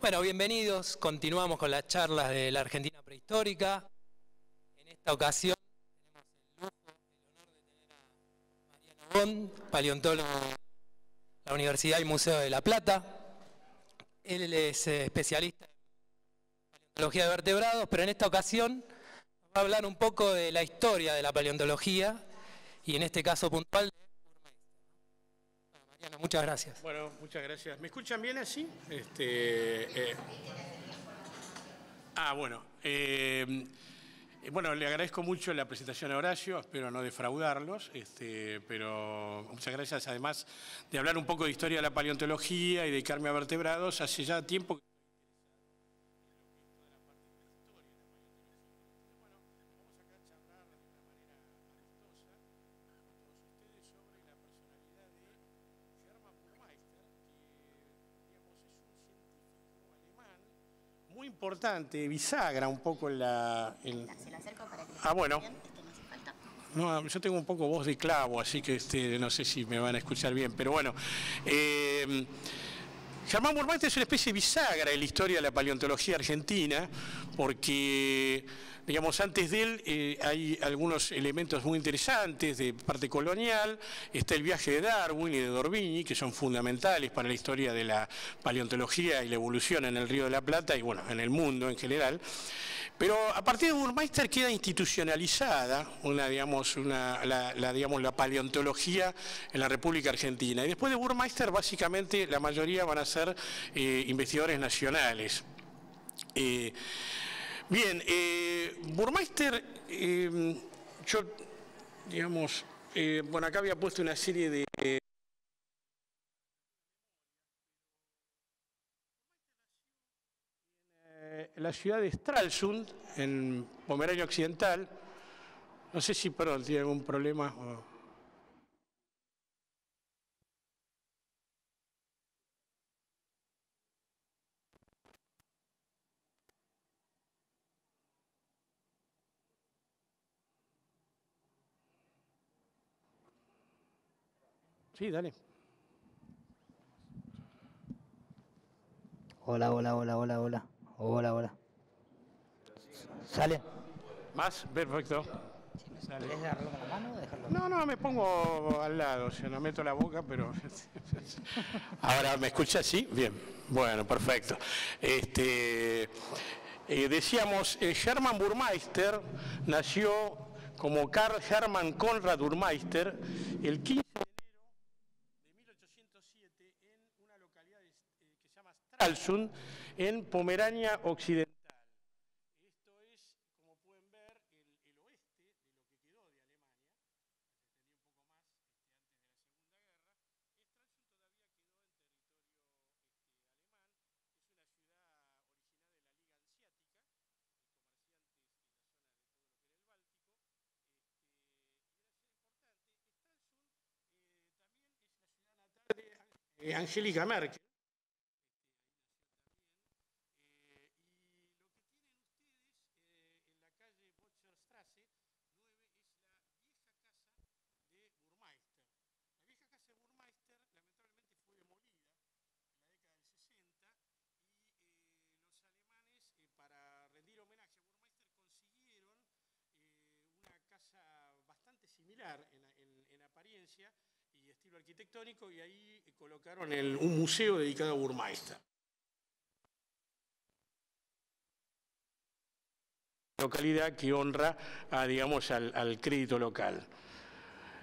Bueno, bienvenidos. Continuamos con las charlas de la Argentina prehistórica. En esta ocasión tenemos el lujo, el honor de tener a Mariano Bond, paleontólogo de la Universidad y Museo de La Plata. Él es eh, especialista en paleontología de vertebrados, pero en esta ocasión va a hablar un poco de la historia de la paleontología y en este caso puntual Muchas gracias. Bueno, muchas gracias. ¿Me escuchan bien así? Este, eh, Ah, bueno. Eh, eh, bueno, le agradezco mucho la presentación a Horacio, espero no defraudarlos, este, pero muchas gracias además de hablar un poco de historia de la paleontología y dedicarme a vertebrados. Hace ya tiempo que importante, bisagra un poco la... Se acerco para que... Ah, bueno. No, yo tengo un poco voz de clavo, así que este, no sé si me van a escuchar bien, pero bueno. Germán eh, Burbante es una especie bisagra en la historia de la paleontología argentina, porque digamos, antes de él eh, hay algunos elementos muy interesantes de parte colonial, está el viaje de Darwin y de dorbini que son fundamentales para la historia de la paleontología y la evolución en el Río de la Plata y, bueno, en el mundo en general. Pero a partir de Burmeister queda institucionalizada una, digamos, una, la, digamos, la paleontología en la República Argentina. Y después de Burmeister, básicamente, la mayoría van a ser eh, investigadores nacionales. Eh, Bien, eh, Burmeister, eh, yo, digamos, eh, bueno, acá había puesto una serie de... Eh, la ciudad de Stralsund, en Pomerania Occidental, no sé si, perdón, tiene algún problema o... Sí, dale. Hola, hola, hola, hola, hola. Hola, hola. ¿Sale? ¿Más? Perfecto. la mano No, no, me pongo al lado, o sea, no meto la boca, pero... Ahora, ¿me escucha? Sí, bien. Bueno, perfecto. Este, eh, decíamos, eh, Germán Burmeister nació como Carl Hermann Conrad Burmeister el 15 alsun en Pomerania Occidental. Esto es, como pueden ver, el oeste de lo que quedó de Alemania, que tenía un poco más que este, antes de la Segunda Guerra, este aún todavía quedó en territorio este alemán, es una ciudad original de la Liga Hanseática, como hacía antes en la del Báltico, este erase importante, alsun eh también es la ciudad natal de eh, Angélica Marc en, apariencia y estilo arquitectónico y ahí colocaron un museo dedicado a Burmeister. localidad que honra a, ah, digamos, al, al crédito local.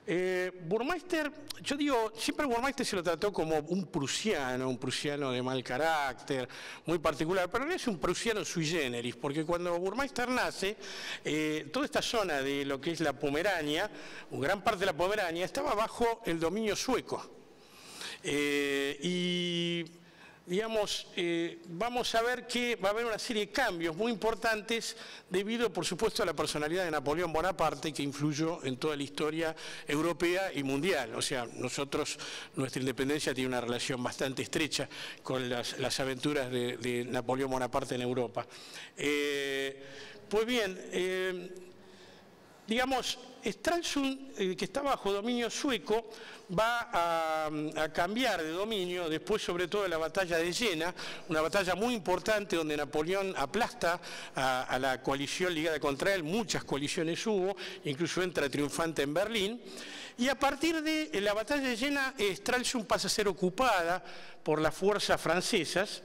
Eh, Burmeister, yo digo, siempre Burmeister se lo trató como un prusiano, un prusiano de mal carácter, muy particular, pero no es un prusiano sui generis, porque cuando Burmeister nace, eh, toda esta zona de lo que es la Pomerania, gran parte de la Pomerania, estaba bajo el dominio sueco. Eh, y digamos, eh, vamos a ver que va a haber una serie de cambios muy importantes debido, por supuesto, a la personalidad de Napoleón Bonaparte que influyó en toda la historia europea y mundial. O sea, nosotros, nuestra independencia tiene una relación bastante estrecha con las, aventuras de, Napoleón Bonaparte en Europa. Eh, pues bien, eh, digamos, Stralsund, eh, que está bajo dominio sueco, va mm, a, cambiar de dominio después sobre todo de la batalla de Jena, una batalla muy importante donde Napoleón aplasta a, la coalición ligada contra él, muchas coaliciones hubo, incluso entra triunfante en Berlín, y a partir de eh, la batalla de Jena, Stralsund pasa a ser ocupada por las fuerzas francesas,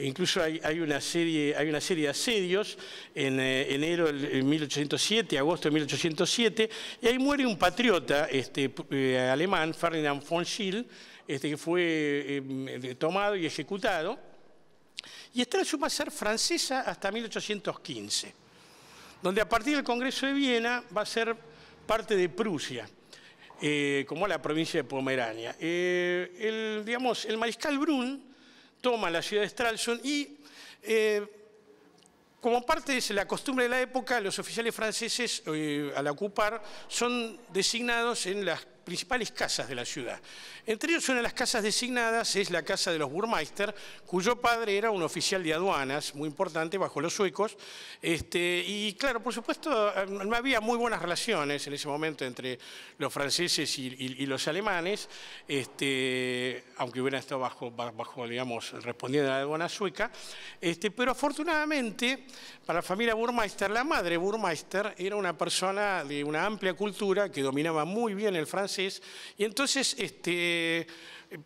e incluso hay, una, serie, hay una serie de asedios en eh, enero de 1807, eh, agosto de 1807, y ahí muere un patriota este, eh, alemán, Ferdinand von Schill, este, que fue em, tomado y ejecutado, y está en a ser francesa hasta 1815, donde a partir del Congreso de Viena va a ser parte de Prusia. como la provincia de Pomerania. digamos, el mariscal Brun, toma la ciudad de Stralsund y eh, como parte de la costumbre de la época, los oficiales franceses eh, al ocupar son designados en las principales casas de la ciudad. Entre ellos, una de las casas designadas es la casa de los Burmeister, cuyo padre era un oficial de aduanas muy importante bajo los suecos. Este, y claro, por supuesto, eh, no había muy buenas relaciones en ese momento entre los franceses y, los alemanes, este, aunque hubieran estado bajo, bajo digamos, respondiendo a la aduana sueca. Este, pero afortunadamente, para la familia Burmeister, la madre Burmeister era una persona de una amplia cultura que dominaba muy bien el francés y entonces, este,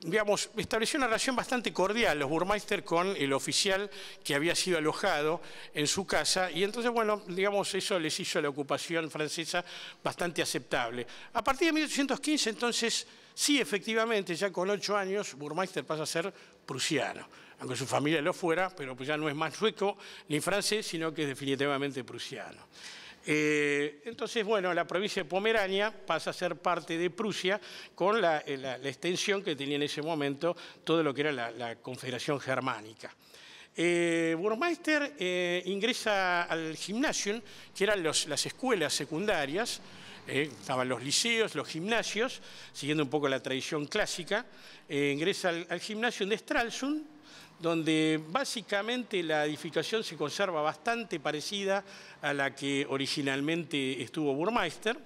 digamos, estableció una relación bastante cordial los Burmeister con el oficial que había sido alojado en su casa. Y entonces, bueno, digamos, eso les hizo la ocupación francesa bastante aceptable. A partir de 1815, entonces, sí, efectivamente, ya con ocho años, Burmeister pasa a ser prusiano aunque su familia lo fuera, pero pues ya no es más sueco ni francés, sino que es definitivamente prusiano. Eh, entonces, bueno, la provincia de Pomerania pasa a ser parte de Prusia con la, eh, extensión que tenía en ese momento todo lo que era la, Confederación Germánica. Eh, Burmeister eh, ingresa al gimnasio, que eran las escuelas secundarias, estaban los liceos, los gimnasios, siguiendo un poco la tradición clásica, ingresa al, al gimnasio de Stralsund donde básicamente la edificación se conserva bastante parecida a la que originalmente estuvo Burmeister.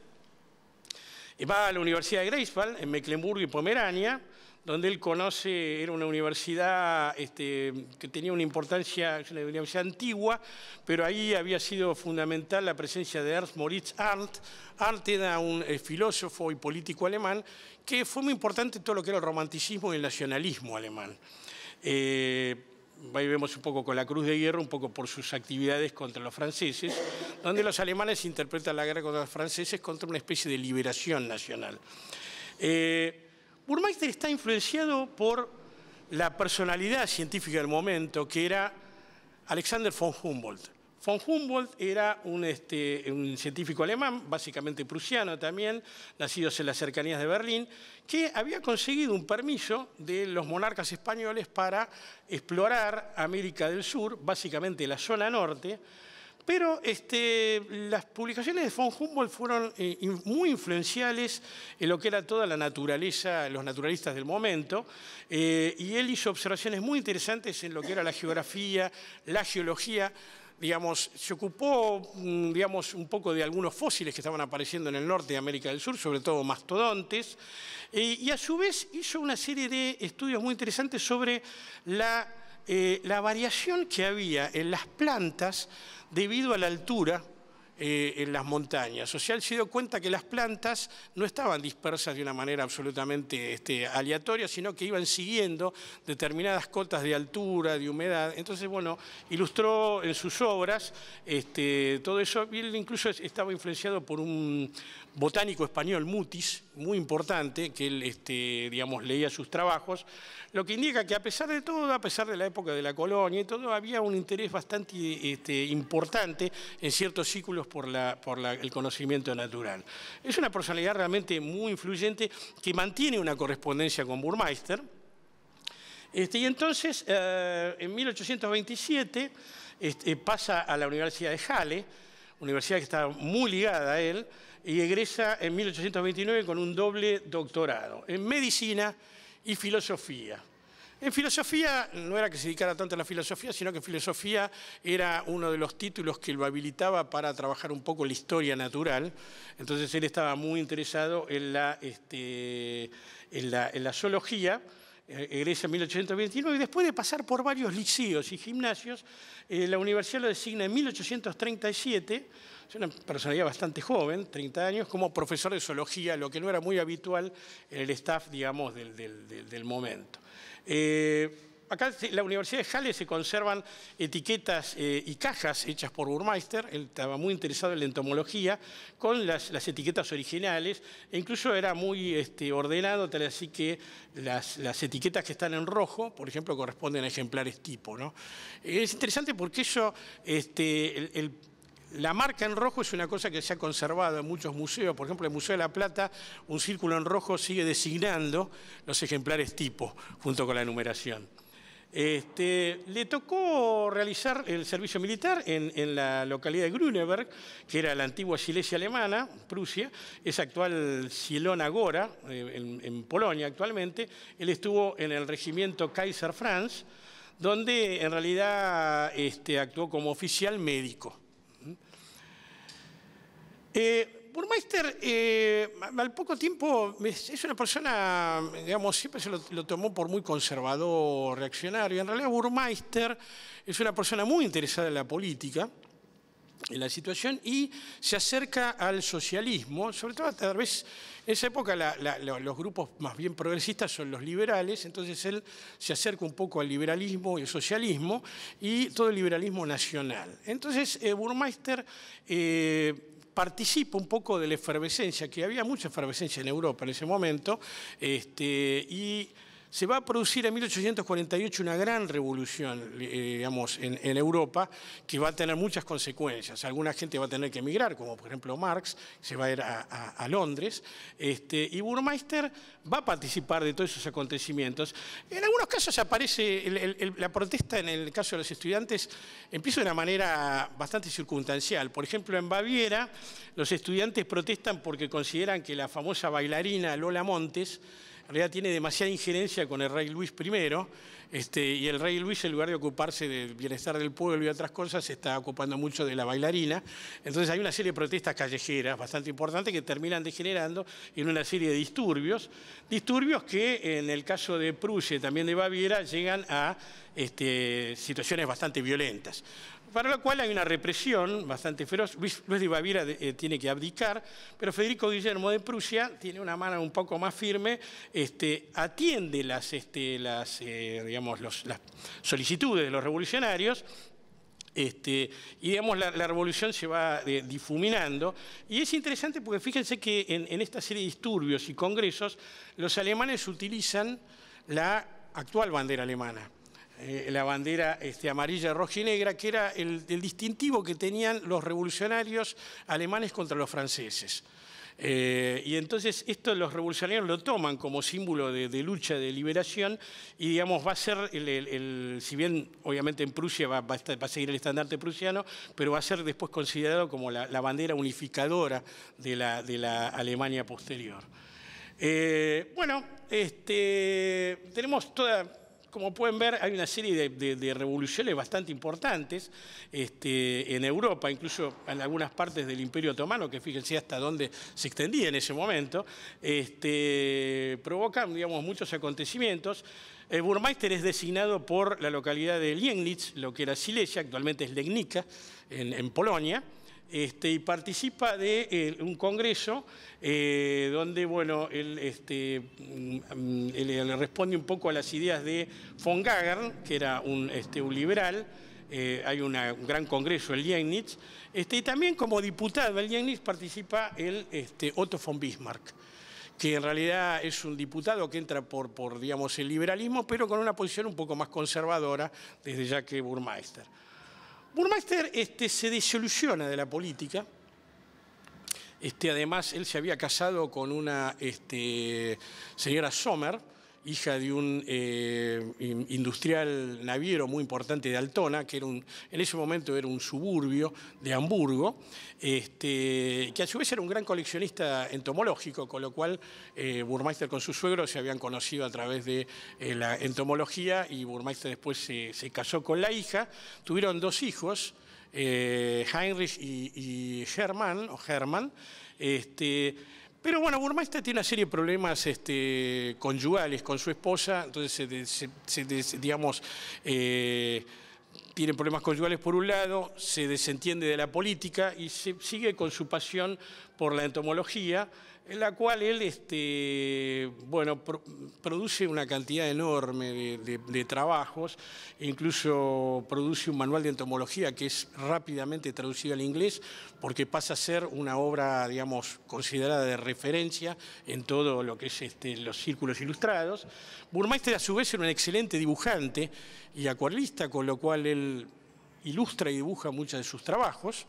Eh, va a la Universidad de Greifswald, en Mecklenburg y Pomerania, donde él conoce, era una universidad este, que tenía una importancia, una universidad antigua, pero ahí había sido fundamental la presencia de Ernst Moritz Arndt. Arndt era un eh, filósofo y político alemán que fue muy importante en todo lo que era el romanticismo y el nacionalismo alemán. Eh, ahí vemos un poco con la Cruz de Guerra, un poco por sus actividades contra los franceses, donde los alemanes interpretan la guerra contra los franceses contra una especie de liberación nacional. Eh, Burmeister está influenciado por la personalidad científica del momento, que era Alexander von Humboldt. Von Humboldt era un, este, un científico alemán, básicamente prusiano también, nacido en las cercanías de Berlín, que había conseguido un permiso de los monarcas españoles para explorar América del Sur, básicamente la zona norte, pero este, las publicaciones de von Humboldt fueron eh, muy influenciales en lo que era toda la naturaleza, los naturalistas del momento, eh, y él hizo observaciones muy interesantes en lo que era la geografía, la geología digamos, se ocupó mm, un poco de algunos fósiles que estaban apareciendo en el norte de América del Sur, sobre todo mastodontes, eh, y a su vez hizo una serie de estudios muy interesantes sobre la eh, variación que había en las plantas debido a la altura eh, en las montañas. O sea, él se dio cuenta que las plantas no estaban dispersas de una manera absolutamente este, aleatoria, sino que iban siguiendo determinadas cotas de altura, de humedad. Entonces, bueno, ilustró en sus obras este, todo eso. Y él incluso estaba influenciado por un, botánico español Mutis, muy importante, que él este, digamos, leía sus trabajos, lo que indica que a pesar de todo, a pesar de la época de la colonia y todo, había un interés bastante este, importante en ciertos círculos por, el conocimiento natural. Es una personalidad realmente muy influyente que mantiene una correspondencia con Burmeister. Este, y entonces, eh, en 1827, pasa a la Universidad de Halle, universidad que está muy ligada a él, y egresa en 1829 con un doble doctorado en medicina y filosofía. En filosofía no era que se dedicara tanto a la filosofía, sino que filosofía era uno de los títulos que lo habilitaba para trabajar un poco la historia natural. Entonces él estaba muy interesado en la, este, en la, zoología eh, egresa en 1829 y después de pasar por varios liceos y gimnasios, eh, la universidad lo designa en 1837 es una personalidad bastante joven, 30 años, como profesor de zoología, lo que no era muy habitual en el staff, digamos, del, momento. Eh, acá en la Universidad de Halle se conservan etiquetas eh, y cajas hechas por Burmeister, él estaba muy interesado en la entomología, con las, etiquetas originales, e incluso era muy este, ordenado, tal así que las, etiquetas que están en rojo, por ejemplo, corresponden a ejemplares tipo. ¿no? Es interesante porque eso, este, el la marca en rojo es una cosa que se ha conservado en muchos museos. Por ejemplo, en el Museo de la Plata, un círculo en rojo sigue designando los ejemplares tipo, junto con la numeración. Este, le tocó realizar el servicio militar en, la localidad de Grüneberg, que era la antigua Silesia alemana, Prusia, es actual Cielo Gora, eh, en, Polonia actualmente. Él estuvo en el regimiento Kaiser Franz, donde en realidad este, actuó como oficial médico. Eh, Burmeister, eh, al poco tiempo, es una persona, digamos, siempre se lo, tomó por muy conservador, reaccionario. En realidad, Burmeister es una persona muy interesada en la política, en la situación, y se acerca al socialismo, sobre todo tal vez en esa época los grupos más bien progresistas son los liberales, entonces él se acerca un poco al liberalismo y al socialismo y todo el liberalismo nacional. Entonces, eh, Burmeister participa un poco de la efervescencia, que había mucha efervescencia en Europa en ese momento, este, y se va a producir en 1848 una gran revolución, eh, digamos, en, Europa, que va a tener muchas consecuencias. Alguna gente va a tener que emigrar, como por ejemplo Marx, se va a ir a, Londres, este, y Burmeister va a participar de todos esos acontecimientos. En algunos casos aparece la protesta, en el caso de los estudiantes, empieza de una manera bastante circunstancial. Por ejemplo, en Baviera, los estudiantes protestan porque consideran que la famosa bailarina Lola Montes, en realidad tiene demasiada injerencia con el rey Luis I, este, y el rey Luis, en lugar de ocuparse del bienestar del pueblo y otras cosas, se está ocupando mucho de la bailarina. Entonces hay una serie de protestas callejeras bastante importantes que terminan degenerando en una serie de disturbios, disturbios que en el caso de Prusia y también de Baviera llegan a este, situaciones bastante violentas para lo cual hay una represión bastante feroz. Luis, de Baviera eh, tiene que abdicar, pero Federico Guillermo de Prusia tiene una mano un poco más firme, este, atiende las, este, eh, digamos, las solicitudes de los revolucionarios este, y digamos, la, revolución se va eh, difuminando. Y es interesante porque fíjense que en, esta serie de disturbios y congresos, los alemanes utilizan la actual bandera alemana. Eh, la bandera este, amarilla, roja y negra, que era el, distintivo que tenían los revolucionarios alemanes contra los franceses. Eh, y entonces esto los revolucionarios lo toman como símbolo de, lucha, de liberación, y digamos va a ser, el, si bien obviamente en Prusia va, a seguir el estandarte prusiano, pero va a ser después considerado como la, bandera unificadora de la, de la Alemania posterior. Eh, bueno, este, tenemos toda como pueden ver, hay una serie de, revoluciones bastante importantes este, en Europa, incluso en algunas partes del Imperio Otomano, que fíjense hasta dónde se extendía en ese momento, este, provocan digamos, muchos acontecimientos. El burmeister es designado por la localidad de Lienlitz, lo que era Silesia, actualmente es Legnica, en, en Polonia. Este, y participa de eh, un congreso eh, donde bueno, él, este, mm, responde un poco a las ideas de von Gagern, que era un, este, liberal. Eh, hay un gran congreso, el Lienitz, y también como diputado el Liegnitz participa el Otto von Bismarck que en realidad es un diputado que entra por, por digamos, el liberalismo, pero con una posición un poco más conservadora desde Jacques Burmeister. Burmeister este, se desilusiona de la política. Este, además, él se había casado con una este, señora Sommer, hija de un eh, industrial naviero muy importante de Altona, que en ese momento era un suburbio de Hamburgo, este, que a su vez era un gran coleccionista entomológico, con lo cual eh, Burmeister con su suegro se habían conocido a través de eh, la entomología y Burmeister después se, casó con la hija, tuvieron dos hijos. Heinrich y, y o Hermann este, pero bueno, Burmaista tiene una serie de problemas este, conyugales con su esposa, entonces, se, digamos, eh, tiene problemas conyugales por un lado, se desentiende de la política y se sigue con su pasión por la entomología, en la cual él este, produce una cantidad enorme de, trabajos, incluso produce un manual de entomología que es rápidamente traducido al inglés porque pasa a ser una obra, digamos, considerada de referencia en todo lo que es este, los círculos ilustrados. Burmeister a su vez era un excelente dibujante y acuarelista, con lo cual él ilustra y dibuja muchos de sus trabajos.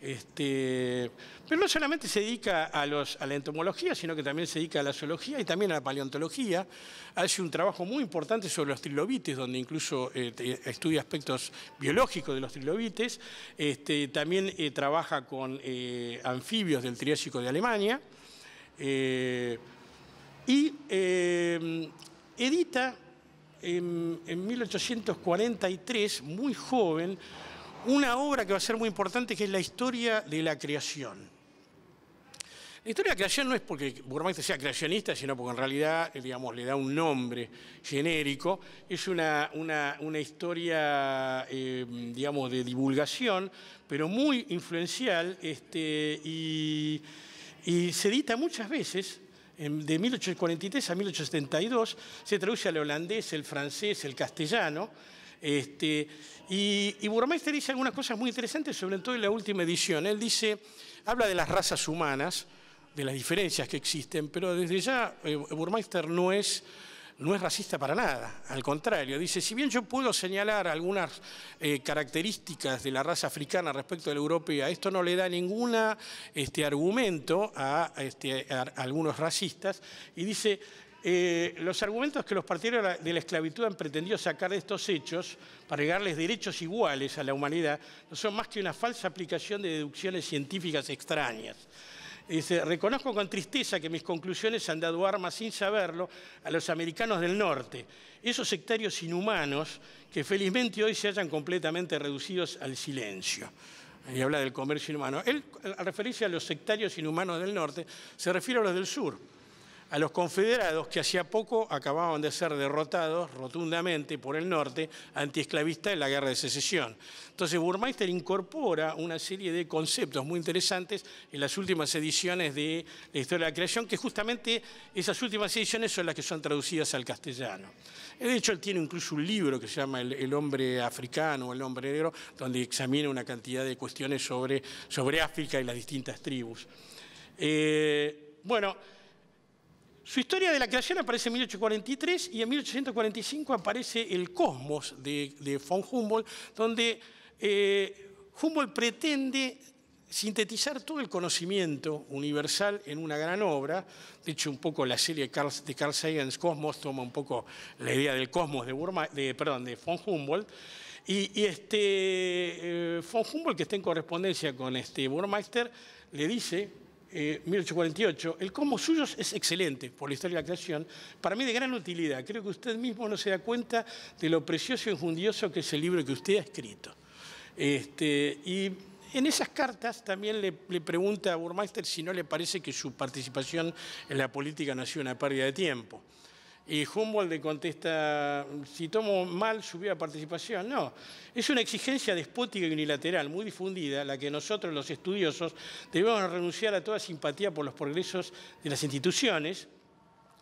Este, pero no solamente se dedica a, la entomología, sino que también se dedica a la zoología y también a la paleontología. Hace un trabajo muy importante sobre los trilobites, donde incluso eh, estudia aspectos biológicos de los trilobites. Este, también eh, trabaja con eh, anfibios del Triásico de Alemania. y edita en 1843, muy joven, una obra que va a ser muy importante, que es la historia de la creación. La historia de la creación no es porque Burmeister sea creacionista, sino porque en realidad, eh, le da un nombre genérico. Es una, historia, eh, de divulgación, pero muy influencial este, y, y se edita muchas veces de 1843 a 1872, se traduce al holandés, el francés, el castellano, este, y, Burmeister dice algunas cosas muy interesantes, sobre todo en la última edición. Él dice, habla de las razas humanas, de las diferencias que existen, pero desde ya eh, Burmeister no es, no es racista para nada, al contrario, dice, si bien yo puedo señalar algunas eh, características de la raza africana respecto a la europea, esto no le da ningún este, argumento este, a, a algunos racistas, y dice, eh, los argumentos que los partidarios de la esclavitud han pretendido sacar de estos hechos para negarles derechos iguales a la humanidad no son más que una falsa aplicación de deducciones científicas extrañas. reconozco con tristeza que mis conclusiones han dado armas sin saberlo a los americanos del norte, esos sectarios inhumanos que felizmente hoy se hayan completamente reducidos al silencio. Y habla del comercio inhumano. Él, al referirse a los sectarios inhumanos del norte, se refiere a los del sur a los confederados que hacía poco acababan de ser derrotados rotundamente por el norte antiesclavista en la guerra de secesión. Entonces Burmeister incorpora una serie de conceptos muy interesantes en las últimas ediciones de la historia de la creación, que justamente esas últimas ediciones son las que son traducidas al castellano. De hecho, él tiene incluso un libro que se llama El, hombre africano El hombre negro, donde examina una cantidad de cuestiones sobre, sobre África y las distintas tribus. Eh, bueno, su historia de la creación aparece en 1843 y en 1845 aparece el Cosmos de, von Humboldt, donde eh, Humboldt pretende sintetizar todo el conocimiento universal en una gran obra. De hecho, un poco la serie de Carl, de Cosmos toma un poco la idea del cosmos de, de, perdón, de von Humboldt. Y, este, eh, von Humboldt, que está en correspondencia con este Burmeister, le dice 1848, eh, el cómo suyo es excelente por la historia de la creación, para mí de gran utilidad. Creo que usted mismo no se da cuenta de lo precioso y enjundioso que es el libro que usted ha escrito. Este, y en esas cartas también le, le, pregunta a Burmeister si no le parece que su participación en la política nació una pérdida de tiempo. Y Humboldt le contesta, si tomo mal, su de participación. No, es una exigencia despótica y unilateral, muy difundida, la que nosotros los estudiosos debemos renunciar a toda simpatía por los progresos de las instituciones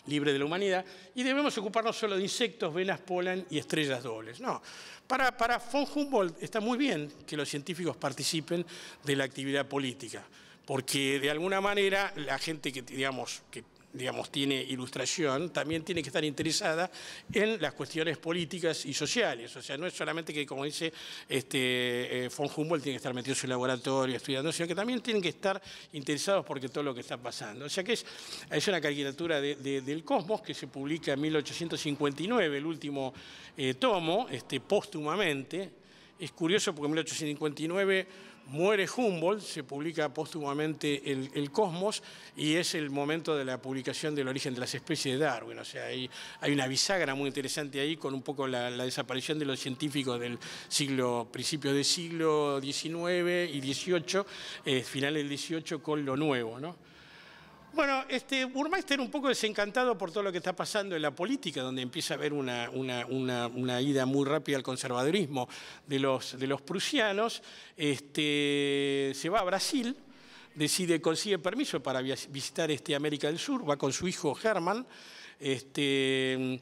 libre de la humanidad, y debemos ocuparnos solo de insectos, venas, polen y estrellas dobles. No, para, para von Humboldt está muy bien que los científicos participen de la actividad política, porque de alguna manera la gente que, digamos, que digamos, tiene ilustración, también tiene que estar interesada en las cuestiones políticas y sociales. O sea, no es solamente que, como dice este, eh, von Humboldt, tiene que estar metido en su laboratorio estudiando, sino que también tienen que estar interesados porque todo lo que está pasando. O sea que es, es una caricatura del cosmos que se publica en 1859, el último eh, tomo, este, póstumamente. Es curioso porque en 1859 muere Humboldt, se publica póstumamente el, Cosmos y es el momento de la publicación del origen de las especies de Darwin. O sea, hay, una bisagra muy interesante ahí con un poco la, desaparición de los científicos del siglo, principios del siglo XIX y XVIII, finales eh, final del XVIII con lo nuevo, ¿no? Bueno, este, está un poco desencantado por todo lo que está pasando en la política, donde empieza a haber una, ida muy rápida al conservadurismo de los, prusianos, este, se va a Brasil, decide, consigue permiso para visitar este, América del Sur, va con su hijo Germán. Este,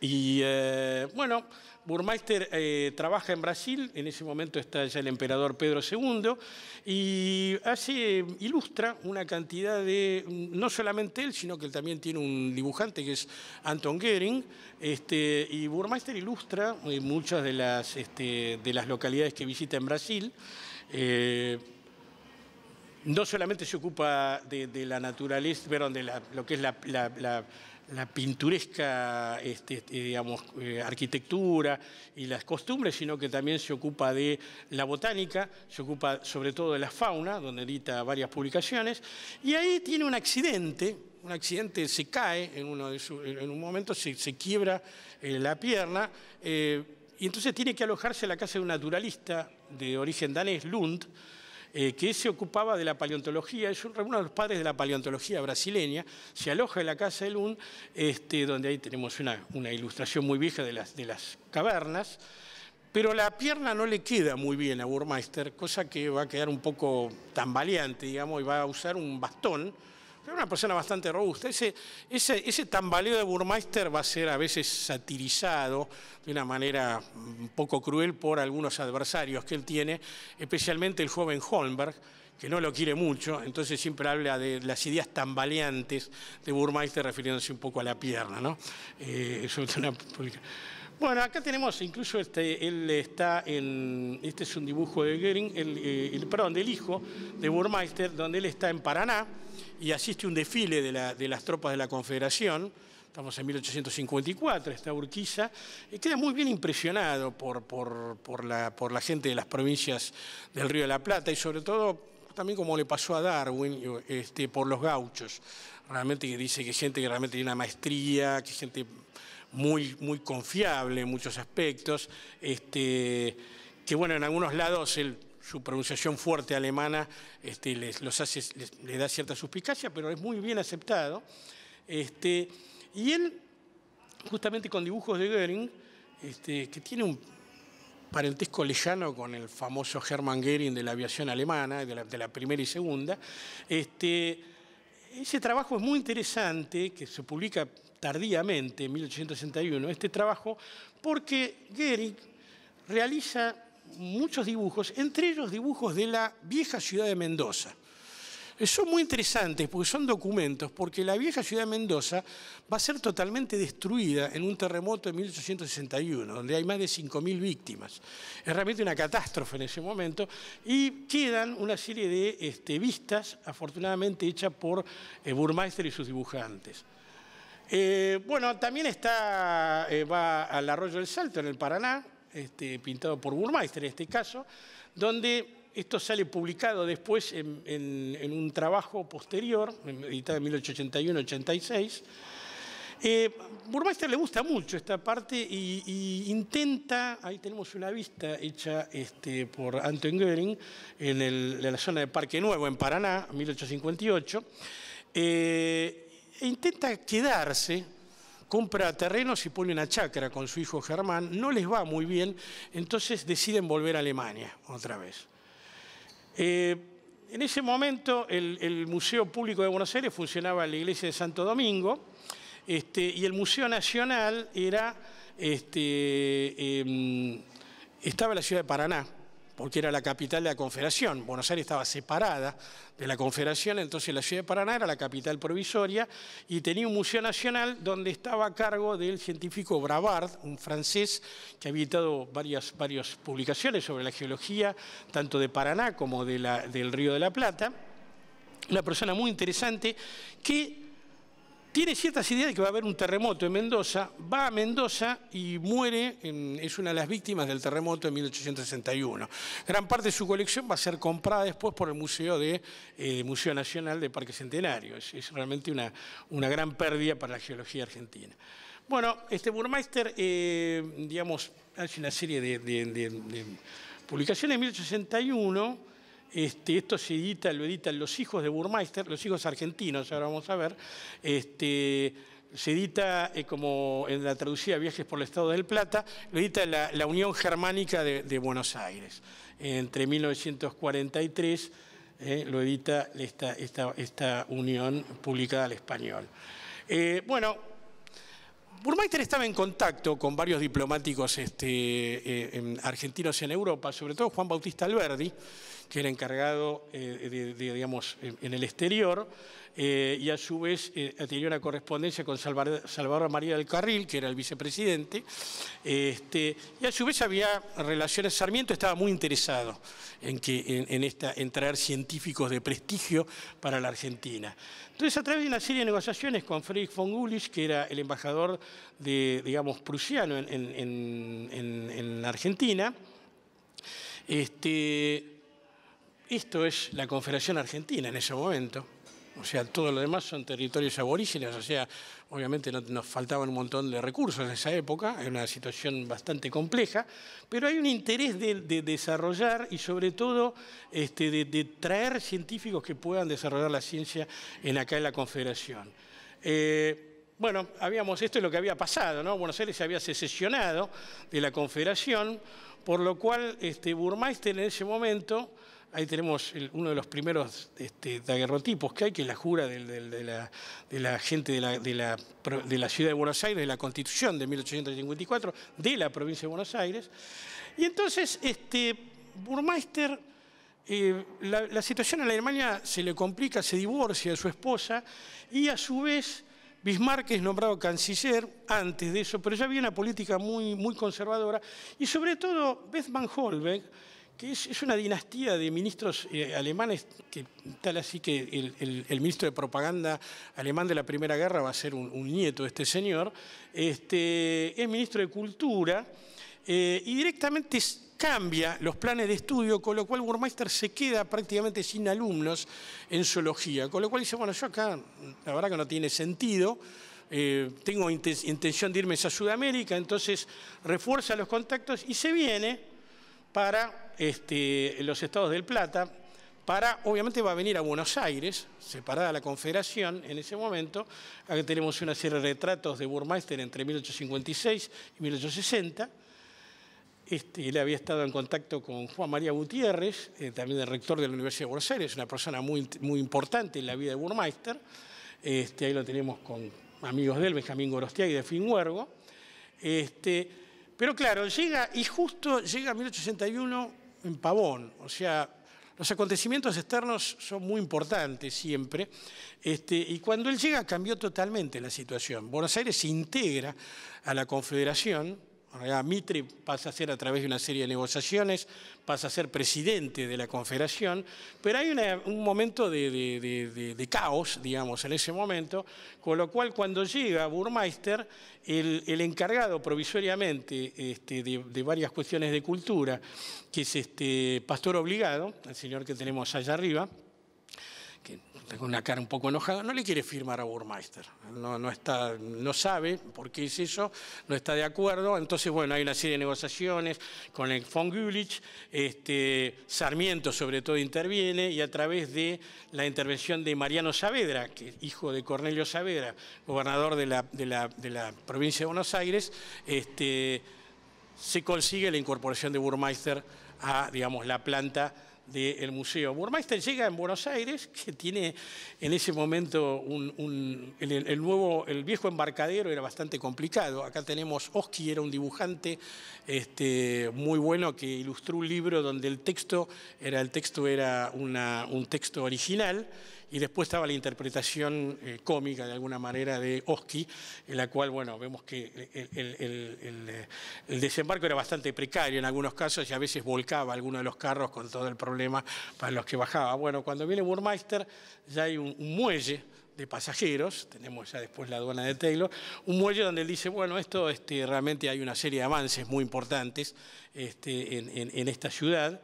y eh, bueno, Burmeister eh, trabaja en Brasil, en ese momento está ya el emperador Pedro II, y hace, ilustra una cantidad de, no solamente él, sino que él también tiene un dibujante que es Anton Goering este, y Burmeister ilustra eh, muchas de las, este, de las localidades que visita en Brasil. Eh, no solamente se ocupa de, la naturaleza, perdón, de lo que es la, la, pinturesca este, este, eh, arquitectura y las costumbres, sino que también se ocupa de la botánica, se ocupa sobre todo de la fauna, donde edita varias publicaciones, y ahí tiene un accidente, un accidente, se cae en, un momento, se, quiebra eh, la pierna, eh, y entonces tiene que alojarse en la casa de un naturalista de origen danés, Lund, eh, que se ocupaba de la paleontología, es uno de los padres de la paleontología brasileña, se aloja en la casa de Lund, este, donde ahí tenemos una, ilustración muy vieja de las, de las cavernas, pero la pierna no le queda muy bien a Burmeister, cosa que va a quedar un poco tambaleante, digamos, y va a usar un bastón, es una persona bastante robusta. Ese, ese, ese tambaleo de Burmeister va a ser a veces satirizado de una manera un poco cruel por algunos adversarios que él tiene, especialmente el joven Holmberg, que no lo quiere mucho, entonces siempre habla de las ideas tambaleantes de Burmeister refiriéndose un poco a la pierna. ¿no? Eh, bueno, acá tenemos incluso este, él está en, este es un dibujo de Gering, el, eh, el, perdón, del hijo de Burmeister, donde él está en Paraná y asiste a un desfile de, las tropas de la Confederación, estamos en 1854, esta Urquiza, y queda muy bien impresionado por, la, gente de las provincias del Río de la Plata y sobre todo también como le pasó a Darwin este, por los gauchos, realmente que dice que gente que realmente tiene una maestría, que gente muy, muy confiable en muchos aspectos, este, que bueno, en algunos lados él su pronunciación fuerte alemana este, los hace, da cierta suspicacia, pero es muy bien aceptado. Este, y él, justamente con dibujos de Goering, este, que tiene un parentesco lejano con el famoso Hermann Goering de la aviación alemana, de la, primera y segunda, este, ese trabajo es muy interesante, que se publica tardíamente, en 1861, este trabajo, porque Goering realiza muchos dibujos, entre ellos dibujos de la vieja ciudad de Mendoza. Eh, son muy interesantes porque son documentos, porque la vieja ciudad de Mendoza va a ser totalmente destruida en un terremoto de 1861, donde hay más de 5.000 víctimas. Es realmente una catástrofe en ese momento y quedan una serie de este, vistas, afortunadamente hechas por eh, Burmeister y sus dibujantes. Eh, bueno, también está, va al arroyo del Salto, en el Paraná, este, pintado por Burmeister en este caso, donde esto sale publicado después en, un trabajo posterior, editado en 1881-86. Eh, Burmeister le gusta mucho esta parte y, intenta, ahí tenemos una vista hecha este, por Anton Goering, en, la zona de Parque Nuevo, en Paraná, 1858, eh, e intenta quedarse compra terrenos y pone una chacra con su hijo Germán, no les va muy bien, entonces deciden volver a Alemania otra vez. Eh, en ese momento el, Museo Público de Buenos Aires funcionaba en la iglesia de Santo Domingo este, y el Museo Nacional era, este, em, estaba en la ciudad de Paraná porque era la capital de la Confederación. Buenos Aires estaba separada de la Confederación, entonces la ciudad de Paraná era la capital provisoria y tenía un museo nacional donde estaba a cargo del científico Bravard, un francés que ha editado varias, varias publicaciones sobre la geología, tanto de Paraná como de la, del Río de la Plata. Una persona muy interesante que tiene ciertas ideas de que va a haber un terremoto en Mendoza, va a Mendoza y muere, es una de las víctimas del terremoto en 1861. Gran parte de su colección va a ser comprada después por el Museo, eh, Nacional de Parque Centenario. Es, realmente una, gran pérdida para la geología argentina. Bueno, este Burmeister, eh, digamos, hace una serie de, de, de publicaciones en 1861 este, esto se edita, lo editan los hijos de Burmeister, los hijos argentinos, ahora vamos a ver. Este, se edita, eh, como en la traducida Viajes por el Estado del Plata, lo edita la, Unión Germánica de, Buenos Aires. Entre 1943 eh, lo edita esta, unión publicada al español. Eh, bueno, Burmeister estaba en contacto con varios diplomáticos este, argentinos en Europa, sobre todo Juan Bautista Alberdi, que era encargado, eh, de, digamos, en el exterior, eh, y a su vez tenía eh, una correspondencia con Salvador, María del Carril, que era el vicepresidente, este, y a su vez había relaciones, Sarmiento estaba muy interesado en, que, en, esta, traer científicos de prestigio para la Argentina. Entonces, a través de una serie de negociaciones con Friedrich von Gulich, que era el embajador de, digamos, prusiano en, en Argentina, este, esto es la Confederación Argentina en ese momento. O sea, todo lo demás son territorios aborígenes, o sea, obviamente nos faltaban un montón de recursos en esa época, es una situación bastante compleja, pero hay un interés de, desarrollar y sobre todo este, de, traer científicos que puedan desarrollar la ciencia en acá en la Confederación. Eh, bueno, habíamos, esto es lo que había pasado, Buenos Aires se había secesionado de la Confederación, por lo cual este, Burmeister en ese momento ahí tenemos uno de los primeros este, daguerrotipos que hay, que es la jura de, la, gente de la, ciudad de Buenos Aires, de la Constitución de 1854, de la provincia de Buenos Aires. Y entonces, este, Burmeister, eh, la, situación en Alemania se le complica, se divorcia de su esposa y a su vez... Bismarck es nombrado canciller antes de eso, pero ya había una política muy, muy conservadora y sobre todo Bethmann Holbeck, que es, una dinastía de ministros eh, alemanes, que tal así que el, ministro de propaganda alemán de la Primera Guerra va a ser un, nieto de este señor, este, es ministro de Cultura eh, y directamente cambia los planes de estudio, con lo cual Burmeister se queda prácticamente sin alumnos en zoología, con lo cual dice, bueno, yo acá la verdad que no tiene sentido. Eh, tengo intención de irme a Sudamérica, entonces refuerza los contactos y se viene para este, los estados del Plata, para, obviamente va a venir a Buenos Aires, separada la Confederación en ese momento, Aquí tenemos una serie de retratos de Burmeister entre 1856 y 1860, este, él había estado en contacto con Juan María Gutiérrez, eh, también el rector de la Universidad de Buenos Aires, una persona muy, muy importante en la vida de Burmeister, este, ahí lo tenemos con amigos de él, Benjamín y de Finhuergo, este, pero claro, llega, y justo llega 1881 en Pavón, o sea, los acontecimientos externos son muy importantes siempre, este, y cuando él llega cambió totalmente la situación. Buenos Aires se integra a la Confederación, Mitre pasa a ser a través de una serie de negociaciones, pasa a ser presidente de la Confederación, pero hay un momento de, caos, digamos, en ese momento, con lo cual cuando llega Burmeister, el, encargado provisoriamente este, de, varias cuestiones de cultura, que es este pastor obligado, el señor que tenemos allá arriba, tengo una cara un poco enojada, no le quiere firmar a Burmeister. No, no, está, no sabe por qué es eso, no está de acuerdo. Entonces, bueno, hay una serie de negociaciones con el von Gülich, este, Sarmiento, sobre todo, interviene y a través de la intervención de Mariano Saavedra, que hijo de Cornelio Saavedra, gobernador de la, de la, provincia de Buenos Aires, este, se consigue la incorporación de Burmeister a, digamos, la planta del museo. Burmeister llega en Buenos Aires, que tiene en ese momento un, el, nuevo, el viejo embarcadero era bastante complicado. Acá tenemos Oski, era un dibujante este, muy bueno que ilustró un libro donde el texto era, el texto era un texto original y después estaba la interpretación eh, cómica, de alguna manera, de Oski, en la cual, bueno, vemos que eh, el, desembarco era bastante precario en algunos casos y a veces volcaba alguno de los carros con todo el problema para los que bajaba. Bueno, cuando viene Burmeister ya hay un, muelle de pasajeros, tenemos ya después la aduana de Taylor, un muelle donde él dice, bueno, esto este, realmente hay una serie de avances muy importantes este, en, esta ciudad,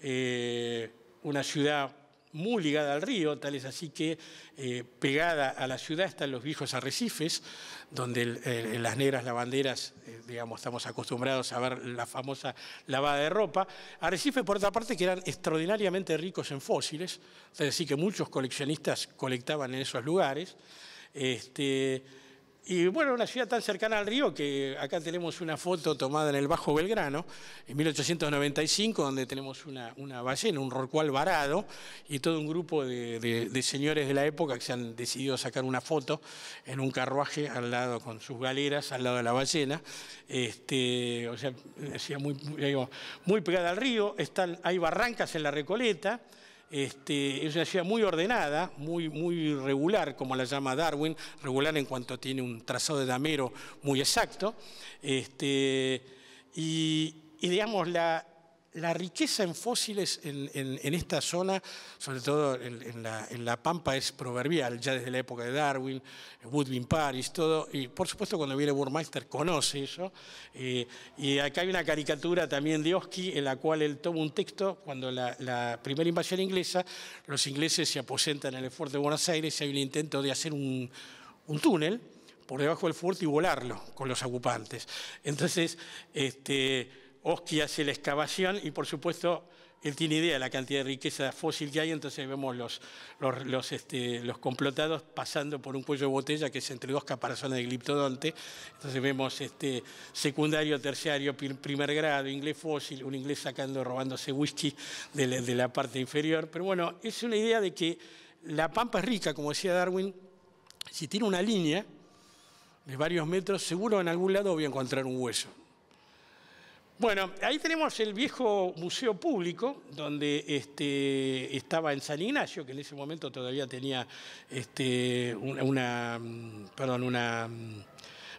eh, una ciudad muy ligada al río, tal es así que eh, pegada a la ciudad están los viejos arrecifes, donde en las negras lavanderas, eh, digamos, estamos acostumbrados a ver la famosa lavada de ropa. Arrecifes, por otra parte, que eran extraordinariamente ricos en fósiles, es decir, que muchos coleccionistas colectaban en esos lugares. Este, y bueno, una ciudad tan cercana al río que acá tenemos una foto tomada en el Bajo Belgrano, en 1895, donde tenemos una, ballena, un rocual varado, y todo un grupo de, señores de la época que se han decidido sacar una foto en un carruaje al lado, con sus galeras, al lado de la ballena. Este, o sea, muy, muy pegada al río, hay barrancas en la Recoleta, este, es una ciudad muy ordenada, muy, muy regular, como la llama Darwin, regular en cuanto tiene un trazado de damero muy exacto. Este, y, digamos, la, la riqueza en fósiles en, esta zona, sobre todo en la, Pampa, es proverbial, ya desde la época de Darwin, Woodwin Paris, todo. Y por supuesto, cuando viene Burmeister conoce eso. y acá hay una caricatura también de Oski en la cual él toma un texto cuando la, primera invasión inglesa, los ingleses se aposentan en el fuerte de Buenos Aires y hay un intento de hacer un, un túnel por debajo del fuerte y volarlo con los ocupantes. Entonces, este Oski hace la excavación y por supuesto él tiene idea de la cantidad de riqueza fósil que hay, entonces vemos los, los, los, este, complotados pasando por un cuello de botella que es entre dos caparazones de gliptodonte, entonces vemos este, secundario, terciario, primer grado, inglés fósil, un inglés sacando, robándose whisky de de la parte inferior, pero bueno, es una idea de que la pampa es rica, como decía Darwin, si tiene una línea de varios metros, seguro en algún lado voy a encontrar un hueso. Bueno, ahí tenemos el viejo museo público, donde este, estaba en San Ignacio, que en ese momento todavía tenía este, una, mm, una, una, mm,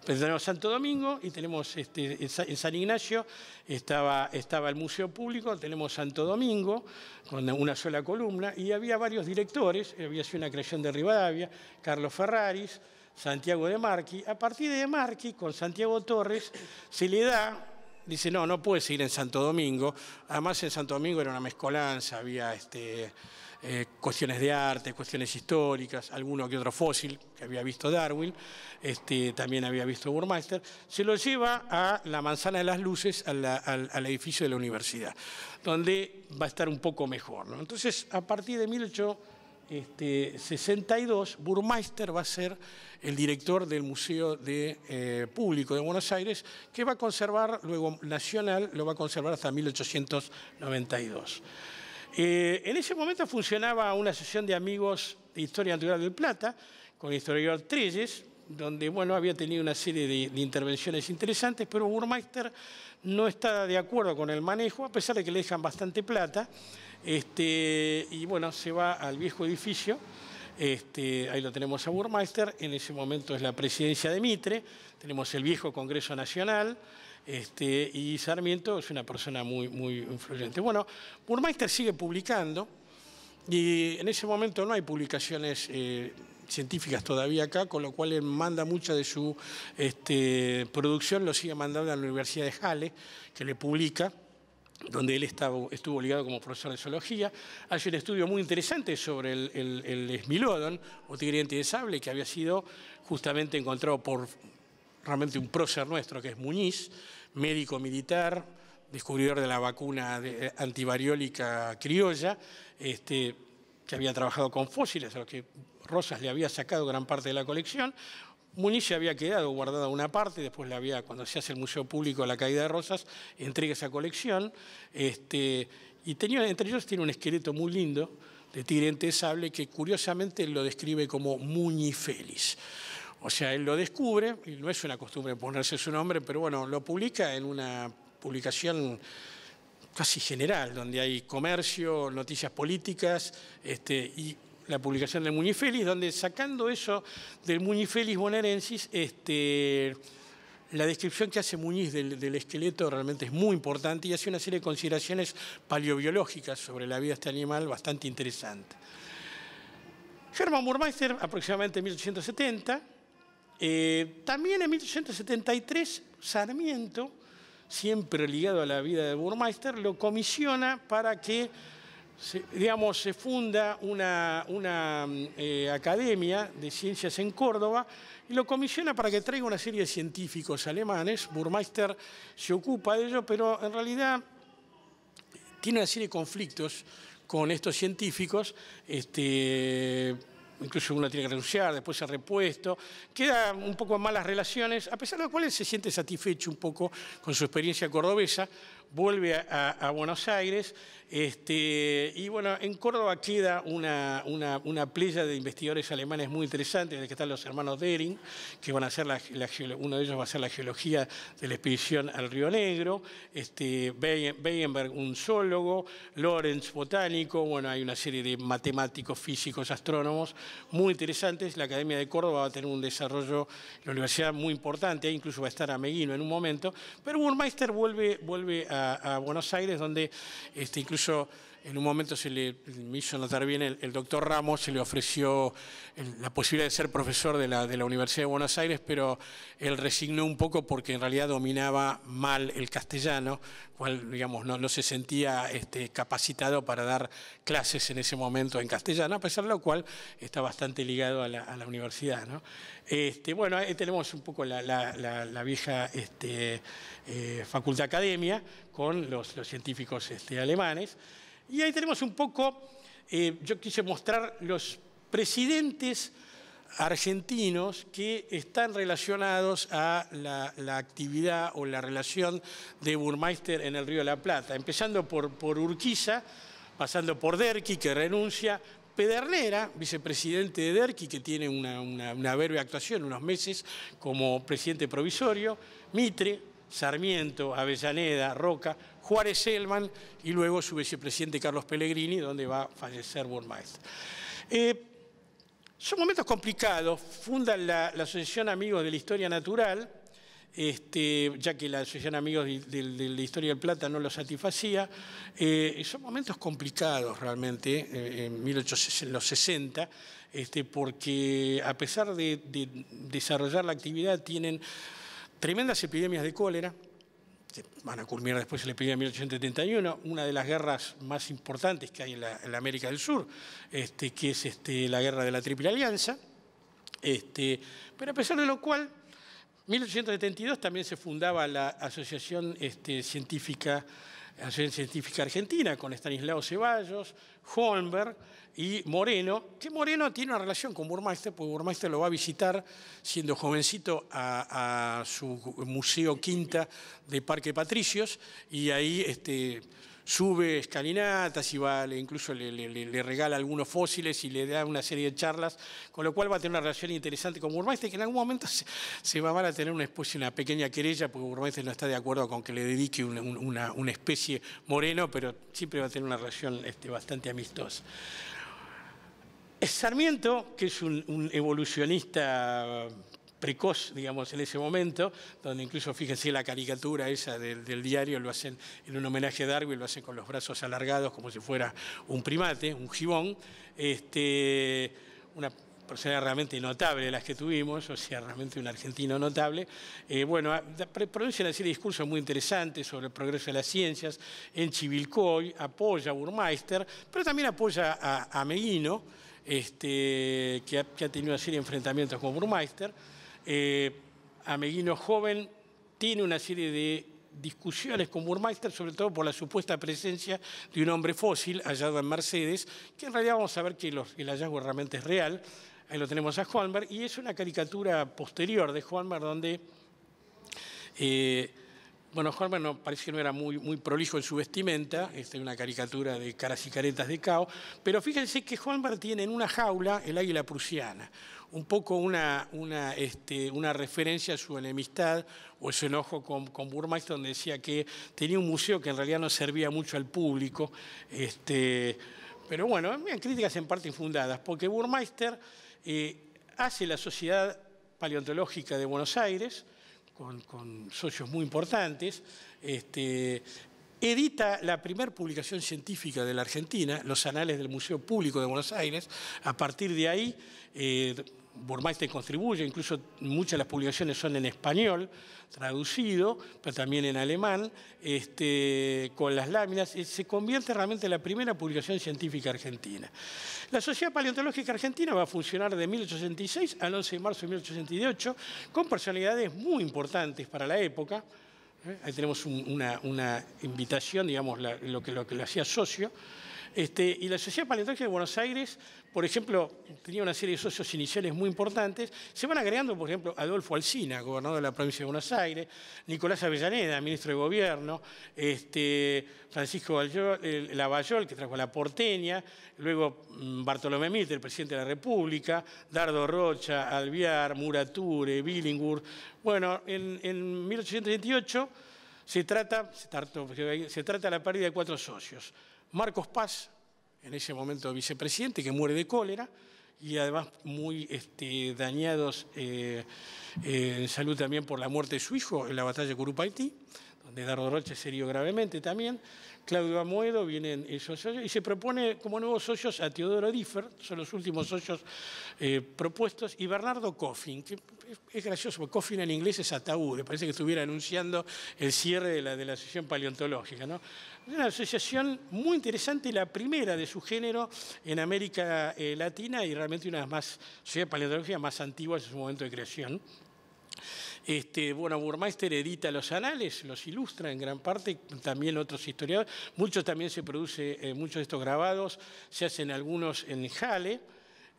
tenemos Santo Domingo y tenemos este, en San Ignacio estaba, estaba el Museo Público, tenemos Santo Domingo con una sola columna y había varios directores, había sido una creación de Rivadavia, Carlos Ferraris, Santiago de Marqui. A partir de Marqui, con Santiago Torres, se le da dice, no, no puede ir en Santo Domingo. Además en Santo Domingo era una mezcolanza, había este, eh, cuestiones de arte, cuestiones históricas, alguno que otro fósil que había visto Darwin, este, también había visto Burmeister, se lo lleva a la Manzana de las Luces, al, edificio de la universidad, donde va a estar un poco mejor. ¿no? Entonces, a partir de 18 este, 62, Burmeister va a ser el director del Museo de, eh, Público de Buenos Aires, que va a conservar, luego Nacional, lo va a conservar hasta 1892. Eh, en ese momento funcionaba una sesión de amigos de Historia Natural del Plata, con el historiador Trelles, donde bueno, había tenido una serie de, de, intervenciones interesantes, pero Burmeister no está de acuerdo con el manejo, a pesar de que le dejan bastante plata. Este, y bueno, se va al viejo edificio. Este, ahí lo tenemos a Burmeister, en ese momento es la presidencia de Mitre, tenemos el viejo Congreso Nacional, este, y Sarmiento es una persona muy, muy influyente. Bueno, Burmeister sigue publicando, y en ese momento no hay publicaciones eh, científicas todavía acá, con lo cual él manda mucha de su producción, lo sigue mandando a la Universidad de Halle, que le publica donde él estaba, estuvo ligado como profesor de zoología, hay un estudio muy interesante sobre el, el, esmilodon, o tigre de sable, que había sido justamente encontrado por realmente un prócer nuestro, que es Muñiz, médico militar, descubridor de la vacuna eh, antivariólica criolla, este, que había trabajado con fósiles, a los que Rosas le había sacado gran parte de la colección, ya había quedado guardada una parte, después la había, cuando se hace el Museo Público La Caída de Rosas, entrega esa colección. Este, y tenía, entre ellos tiene un esqueleto muy lindo de Tirente Sable que curiosamente lo describe como Muñifelis. O sea, él lo descubre, y no es una costumbre ponerse su nombre, pero bueno, lo publica en una publicación casi general, donde hay comercio, noticias políticas, este, y la publicación del Muñifelis, donde sacando eso del Muñifelis bonaerensis, este, la descripción que hace Muñiz del, esqueleto realmente es muy importante y hace una serie de consideraciones paleobiológicas sobre la vida de este animal bastante interesante. Germán Burmeister, aproximadamente en 1870. Eh, también en 1873, Sarmiento, siempre ligado a la vida de Burmeister, lo comisiona para que se, digamos, se funda una, una mm, eh, academia de ciencias en Córdoba y lo comisiona para que traiga una serie de científicos alemanes. Burmeister se ocupa de ello, pero en realidad tiene una serie de conflictos con estos científicos. Este, incluso uno tiene que renunciar, después se ha repuesto, queda un poco en malas relaciones, a pesar de lo cual se siente satisfecho un poco con su experiencia cordobesa, vuelve a, Buenos Aires este, y bueno, en Córdoba queda una, una, playa de investigadores alemanes muy interesantes, en que están los hermanos Dering, que van a hacer la, uno de ellos va a hacer la geología de la expedición al Río Negro, este, un zoólogo, Lorenz, botánico, bueno, hay una serie de matemáticos, físicos, astrónomos muy interesantes. La Academia de Córdoba va a tener un desarrollo, la universidad muy importante, e incluso va a estar a Meguino en un momento, pero Burmeister vuelve, vuelve a Buenos Aires, donde este, incluso en un momento se le hizo notar bien el, doctor Ramos, se le ofreció la posibilidad de ser profesor de la, Universidad de Buenos Aires, pero él resignó un poco porque en realidad dominaba mal el castellano, cual digamos no, se sentía este, capacitado para dar clases en ese momento en castellano, a pesar de lo cual está bastante ligado a la, universidad. ¿no? Este, bueno, ahí tenemos un poco la, vieja este, eh, facultad academia con los científicos este, alemanes. Y ahí tenemos un poco, eh, yo quise mostrar los presidentes argentinos que están relacionados a la, actividad o la relación de Burmeister en el Río de la Plata, empezando por, Urquiza, pasando por Derqui, que renuncia, Pedernera, vicepresidente de Derqui, que tiene una, una, una breve actuación, unos meses como presidente provisorio, Mitre, Sarmiento, Avellaneda, Roca, Juárez Elman y luego su vicepresidente Carlos Pellegrini, donde va a fallecer Burmeister. Eh, son momentos complicados. Fundan la, Asociación Amigos de la Historia Natural, este, ya que la Asociación Amigos de, la Historia del Plata no lo satisfacía. Eh, son momentos complicados realmente, eh, en 1860, este, porque a pesar de desarrollar la actividad, tienen tremendas epidemias de cólera, que van a culminar después la epidemia de 1871, una de las guerras más importantes que hay en la, América del Sur, este, que es este, la guerra de la Triple Alianza, este, pero a pesar de lo cual, 1872 también se fundaba la Asociación Científica Asociación Científica Argentina, con Estanislao Ceballos, Holmberg y Moreno, que Moreno tiene una relación con Burmeister, porque Burmeister lo va a visitar siendo jovencito a, a su museo quinta de Parque Patricios, y ahí este, sube escalinatas y va, incluso le, regala algunos fósiles y le da una serie de charlas, con lo cual va a tener una relación interesante con Burmeister, que en algún momento se, va a tener una especie, una pequeña querella, porque Burmeister no está de acuerdo con que le dedique una, especie moreno, pero siempre va a tener una relación este, bastante amistosa. Sarmiento, que es un evolucionista precoz, digamos, en ese momento, donde incluso fíjense la caricatura esa del, diario, lo hacen en un homenaje a Darwin, lo hacen con los brazos alargados como si fuera un primate, un gibón, este, una persona realmente notable de las que tuvimos, o sea, realmente un argentino notable. Eh, bueno, ah, produce una serie de discursos muy interesantes sobre el progreso de las ciencias en Chivilcoy, apoya a Burmeister, pero también apoya a, a Meguino, este, que, ha, que ha tenido una serie de enfrentamientos con Burmeister. Eh, Ameguino Joven tiene una serie de discusiones con Burmeister, sobre todo por la supuesta presencia de un hombre fósil hallado en Mercedes, que en realidad vamos a ver que el hallazgo realmente es real. Ahí lo tenemos a Holmberg, y es una caricatura posterior de Holmberg donde... Eh, bueno, Holmberg no, parece que no era muy, prolijo en su vestimenta, esta es una caricatura de caras y caretas de cao, pero fíjense que Holmberg tiene en una jaula el águila prusiana, un poco este, una, referencia a su enemistad o su enojo con, Burmeister, donde decía que tenía un museo que en realidad no servía mucho al público. Este, pero bueno, críticas en parte infundadas, porque Burmeister eh, hace la Sociedad Paleontológica de Buenos Aires, con, socios muy importantes, este, edita la primera publicación científica de la Argentina, Los Anales del Museo Público de Buenos Aires. A partir de ahí eh, Burmeister contribuye, incluso muchas de las publicaciones son en español, traducido, pero también en alemán, este, con las láminas, se convierte realmente en la primera publicación científica argentina. La Sociedad Paleontológica Argentina va a funcionar de 1866 al 11 de marzo de 1888 con personalidades muy importantes para la época. Eh, ahí tenemos una, invitación, digamos, lo, que, lo que lo hacía socio. Este, y la Sociedad Paleontológica de Buenos Aires, por ejemplo, tenía una serie de socios iniciales muy importantes. Se van agregando, por ejemplo, Adolfo Alsina, gobernador de la provincia de Buenos Aires, Nicolás Avellaneda, ministro de Gobierno, este, Francisco Lavallol, que trajo la porteña, luego mm, Bartolomé Mitre, presidente de la República, Dardo Rocha, Alviar, Murature, Billingur. Bueno, en, 1828 se trata, se se trata la pérdida de cuatro socios. Marcos Paz, en ese momento vicepresidente, que muere de cólera y además muy este, dañados eh, eh, en salud también por la muerte de su hijo en la batalla de Curupaití, donde Dardo Roche se hirió gravemente también. Claudio Amuedo, vienen esos socios, y se propone como nuevos socios a Teodoro Differ, son los últimos socios eh, propuestos, y Bernardo Coffin, que es gracioso, porque Coffin en inglés es ataúd, parece que estuviera anunciando el cierre de la, de la asociación paleontológica. ¿no? Es una asociación muy interesante, la primera de su género en América eh, Latina y realmente una de las más, sociedades paleontológicas más antiguas en su momento de creación. Este, bueno, Burmeister edita los anales, los ilustra en gran parte, también otros historiadores. Muchos también se produce, eh, muchos de estos grabados se hacen algunos en Jale,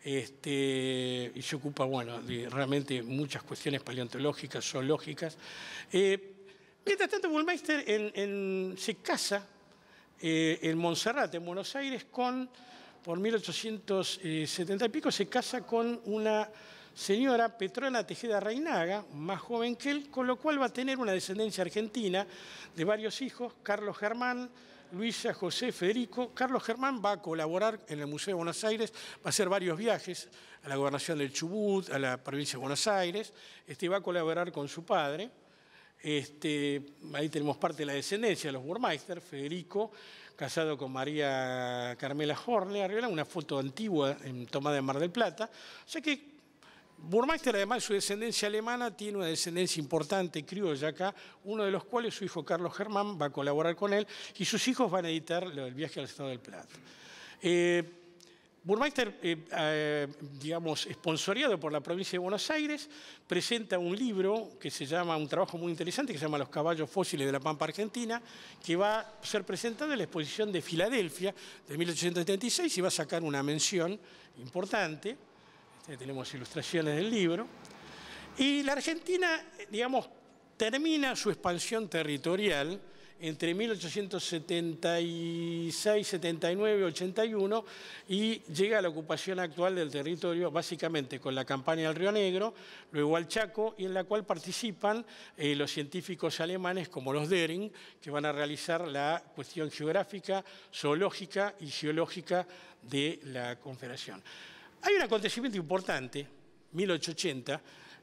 este, y se ocupa, bueno, de realmente muchas cuestiones paleontológicas, zoológicas. Eh, mientras tanto, Burmeister se casa eh, en Montserrat, en Buenos Aires, con, por 1870 y pico, se casa con una señora Petrona Tejeda Reinaga, más joven que él, con lo cual va a tener una descendencia argentina de varios hijos, Carlos Germán, Luisa, José, Federico. Carlos Germán va a colaborar en el Museo de Buenos Aires, va a hacer varios viajes a la gobernación del Chubut, a la provincia de Buenos Aires, este, va a colaborar con su padre. Este, ahí tenemos parte de la descendencia de los Burmeister, Federico, casado con María Carmela Horne, una foto antigua en tomada en Mar del Plata. O que Burmeister, además su descendencia alemana, tiene una descendencia importante criolla acá, uno de los cuales su hijo Carlos Germán va a colaborar con él y sus hijos van a editar el viaje al Estado del Plata. Eh, Burmeister, eh, eh, digamos, esponsoreado por la provincia de Buenos Aires, presenta un libro que se llama, un trabajo muy interesante que se llama Los caballos fósiles de la Pampa Argentina, que va a ser presentado en la exposición de Filadelfia de 1876 y va a sacar una mención importante. Eh, tenemos ilustraciones del libro, y la Argentina, eh, digamos, termina su expansión territorial entre 1876, 79, 81 y llega a la ocupación actual del territorio básicamente con la campaña del Río Negro, luego al Chaco y en la cual participan eh, los científicos alemanes como los Dering que van a realizar la cuestión geográfica, zoológica y geológica de la Confederación. Hay un acontecimiento importante, 1880,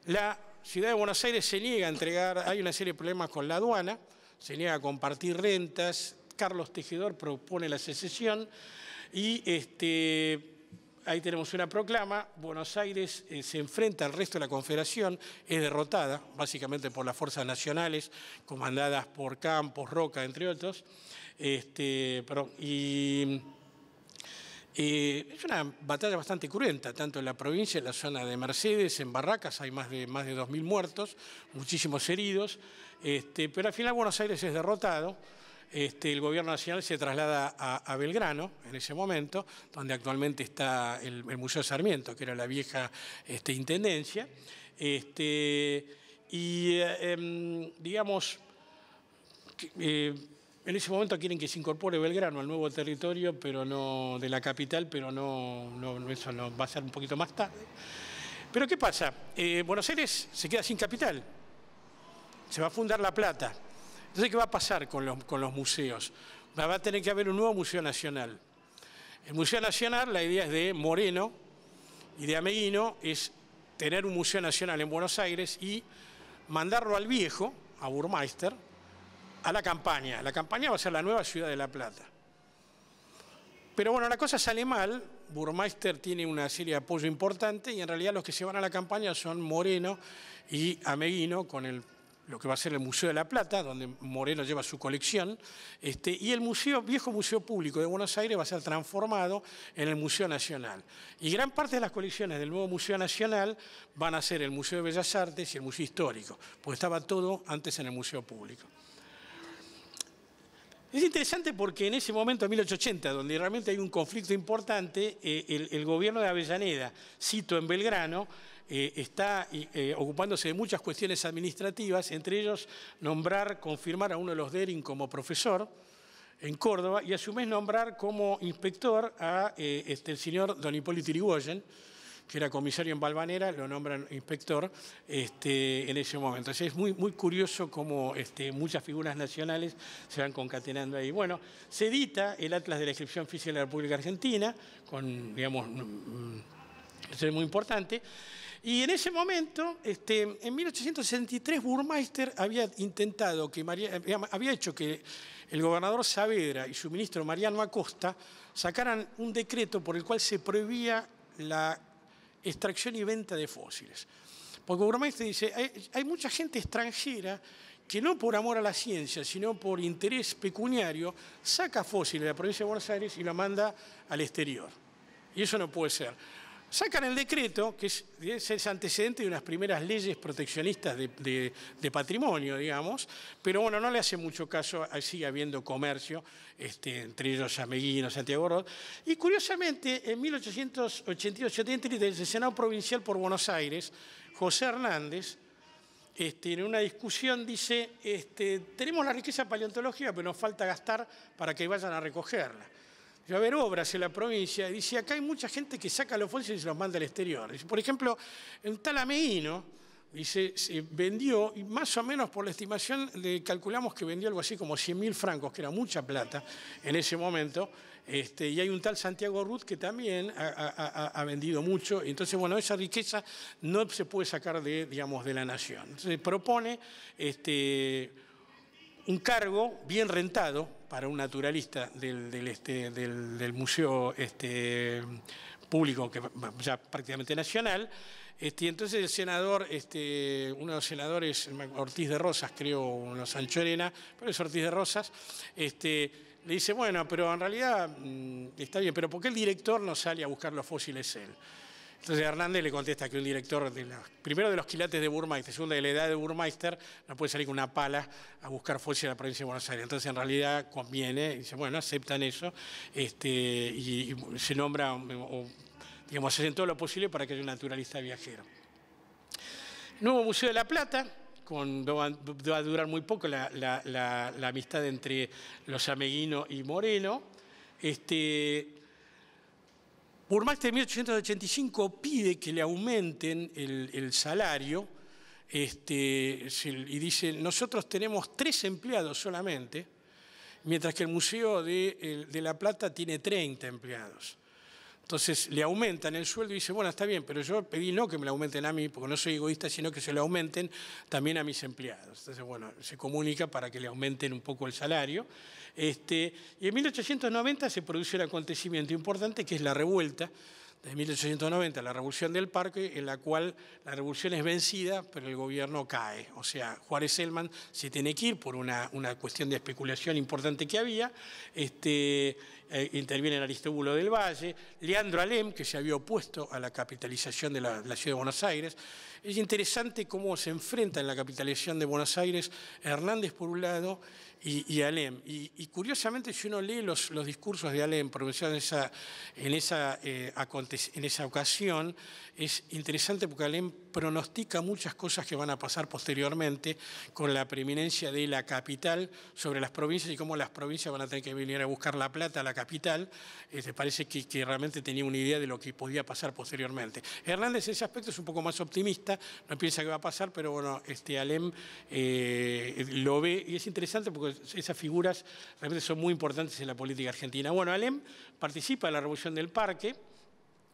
la ciudad de Buenos Aires se niega a entregar, hay una serie de problemas con la aduana, se niega a compartir rentas, Carlos Tejedor propone la secesión y este, ahí tenemos una proclama, Buenos Aires eh, se enfrenta al resto de la Confederación, es derrotada básicamente por las fuerzas nacionales comandadas por Campos, Roca, entre otros, este, y eh, es una batalla bastante cruenta, tanto en la provincia, en la zona de Mercedes, en Barracas hay más de, más de 2.000 muertos, muchísimos heridos, este, pero al final Buenos Aires es derrotado. Este, el gobierno nacional se traslada a, Belgrano en ese momento, donde actualmente está el, Museo Sarmiento, que era la vieja este, intendencia. y, eh, em, digamos, eh, en ese momento quieren que se incorpore Belgrano al nuevo territorio pero no, de la capital, pero no, eso no, va a ser un poquito más tarde. Pero ¿qué pasa? Eh, Buenos Aires se queda sin capital, se va a fundar La Plata. Entonces, ¿qué va a pasar con los, con los museos? Va a tener que haber un nuevo Museo Nacional. El Museo Nacional, la idea es de Moreno y de Ameguino, es tener un Museo Nacional en Buenos Aires y mandarlo al viejo, a Burmeister, a la campaña. La campaña va a ser la nueva ciudad de La Plata. Pero bueno, la cosa sale mal, Burmeister tiene una serie de apoyo importante y en realidad los que se van a la campaña son Moreno y Ameguino con lo que va a ser el Museo de la Plata, donde Moreno lleva su colección, este, y el museo, viejo Museo Público de Buenos Aires va a ser transformado en el Museo Nacional. Y gran parte de las colecciones del nuevo Museo Nacional van a ser el Museo de Bellas Artes y el Museo Histórico, porque estaba todo antes en el Museo Público. Es interesante porque en ese momento, en 1880, donde realmente hay un conflicto importante, eh, el, gobierno de Avellaneda, cito en Belgrano, eh, está eh, ocupándose de muchas cuestiones administrativas, entre ellos nombrar, confirmar a uno de los Dering como profesor en Córdoba y a su vez nombrar como inspector a este, el señor don Hipólito que era comisario en Balvanera, lo nombran inspector este, en ese momento. Entonces es muy, muy curioso cómo este, muchas figuras nacionales se van concatenando ahí. Bueno, se edita el Atlas de la Inscripción Física de la República Argentina, con, digamos, mm, mm, eso es muy importante. Y en ese momento, este, en 1863, Burmeister había intentado que había hecho que el gobernador Saavedra y su ministro Mariano Acosta sacaran un decreto por el cual se prohibía la extracción y venta de fósiles. Porque Burmeister dice, hay, hay mucha gente extranjera que no por amor a la ciencia, sino por interés pecuniario, saca fósiles de la provincia de Buenos Aires y la manda al exterior. Y eso no puede ser sacan el decreto, que es, antecedente de unas primeras leyes proteccionistas de, patrimonio, digamos, pero bueno, no le hace mucho caso, sigue habiendo comercio, este, entre ellos Ameguino, Santiago Rod, y curiosamente en 1888 83 el Senado Provincial por Buenos Aires, José Hernández, este, en una discusión dice, este, tenemos la riqueza paleontológica, pero nos falta gastar para que vayan a recogerla va a haber obras en la provincia, dice, acá hay mucha gente que saca los fondos y se los manda al exterior. por ejemplo, en Talameíno, dice, vendió, y más o menos por la estimación le calculamos que vendió algo así como 100.000 francos, que era mucha plata en ese momento, este, y hay un tal Santiago Ruth que también ha, vendido mucho, entonces, bueno, esa riqueza no se puede sacar de, digamos, de la nación. Entonces, propone este, un cargo bien rentado, para un naturalista del, este, museo este, público, que ya prácticamente nacional. Este, entonces el senador, uno de los senadores, Ortiz de Rosas, creo, uno Sancho Arena, pero es Ortiz de Rosas, le dice, bueno, pero en realidad mm, está bien, pero ¿por qué el director no sale a buscar los fósiles él? Entonces Hernández le contesta que un director, de la, primero de los quilates de Burmeister, segundo de la edad de Burmeister, no puede salir con una pala a buscar fósiles en la provincia de Buenos Aires. Entonces en realidad conviene, dice, bueno, aceptan eso, este, y, se nombra, digamos, hacen todo lo posible para que haya un naturalista viajero. Nuevo Museo de la Plata, con, va, a durar muy poco la, amistad entre los Ameguino y Moreno. Este, por más de 1885 pide que le aumenten el, salario este, y dice, nosotros tenemos tres empleados solamente, mientras que el Museo de, de La Plata tiene 30 empleados. Entonces le aumentan el sueldo y dice, bueno, está bien, pero yo pedí no que me lo aumenten a mí, porque no soy egoísta, sino que se lo aumenten también a mis empleados. Entonces, bueno, se comunica para que le aumenten un poco el salario. Este, y en 1890 se produce un acontecimiento importante que es la revuelta de 1890, la revolución del parque, en la cual la revolución es vencida, pero el gobierno cae. O sea, Juárez Elman se tiene que ir por una, una cuestión de especulación importante que había. Este, eh, interviene en Aristóbulo del Valle, Leandro Alem, que se había opuesto a la capitalización de la, ciudad de Buenos Aires. Es interesante cómo se enfrenta en la capitalización de Buenos Aires Hernández por un lado y, Alem. Y, curiosamente, si uno lee los, los discursos de Alem pronunciados en esa, en, esa, eh, en esa ocasión, es interesante porque Alem pronostica muchas cosas que van a pasar posteriormente con la preeminencia de la capital sobre las provincias y cómo las provincias van a tener que venir a buscar la plata a la capital. Este, parece que, realmente tenía una idea de lo que podía pasar posteriormente. Hernández en ese aspecto es un poco más optimista, no piensa que va a pasar, pero bueno, este Alem eh, lo ve y es interesante porque esas figuras realmente son muy importantes en la política argentina. Bueno, Alem participa en la Revolución del Parque,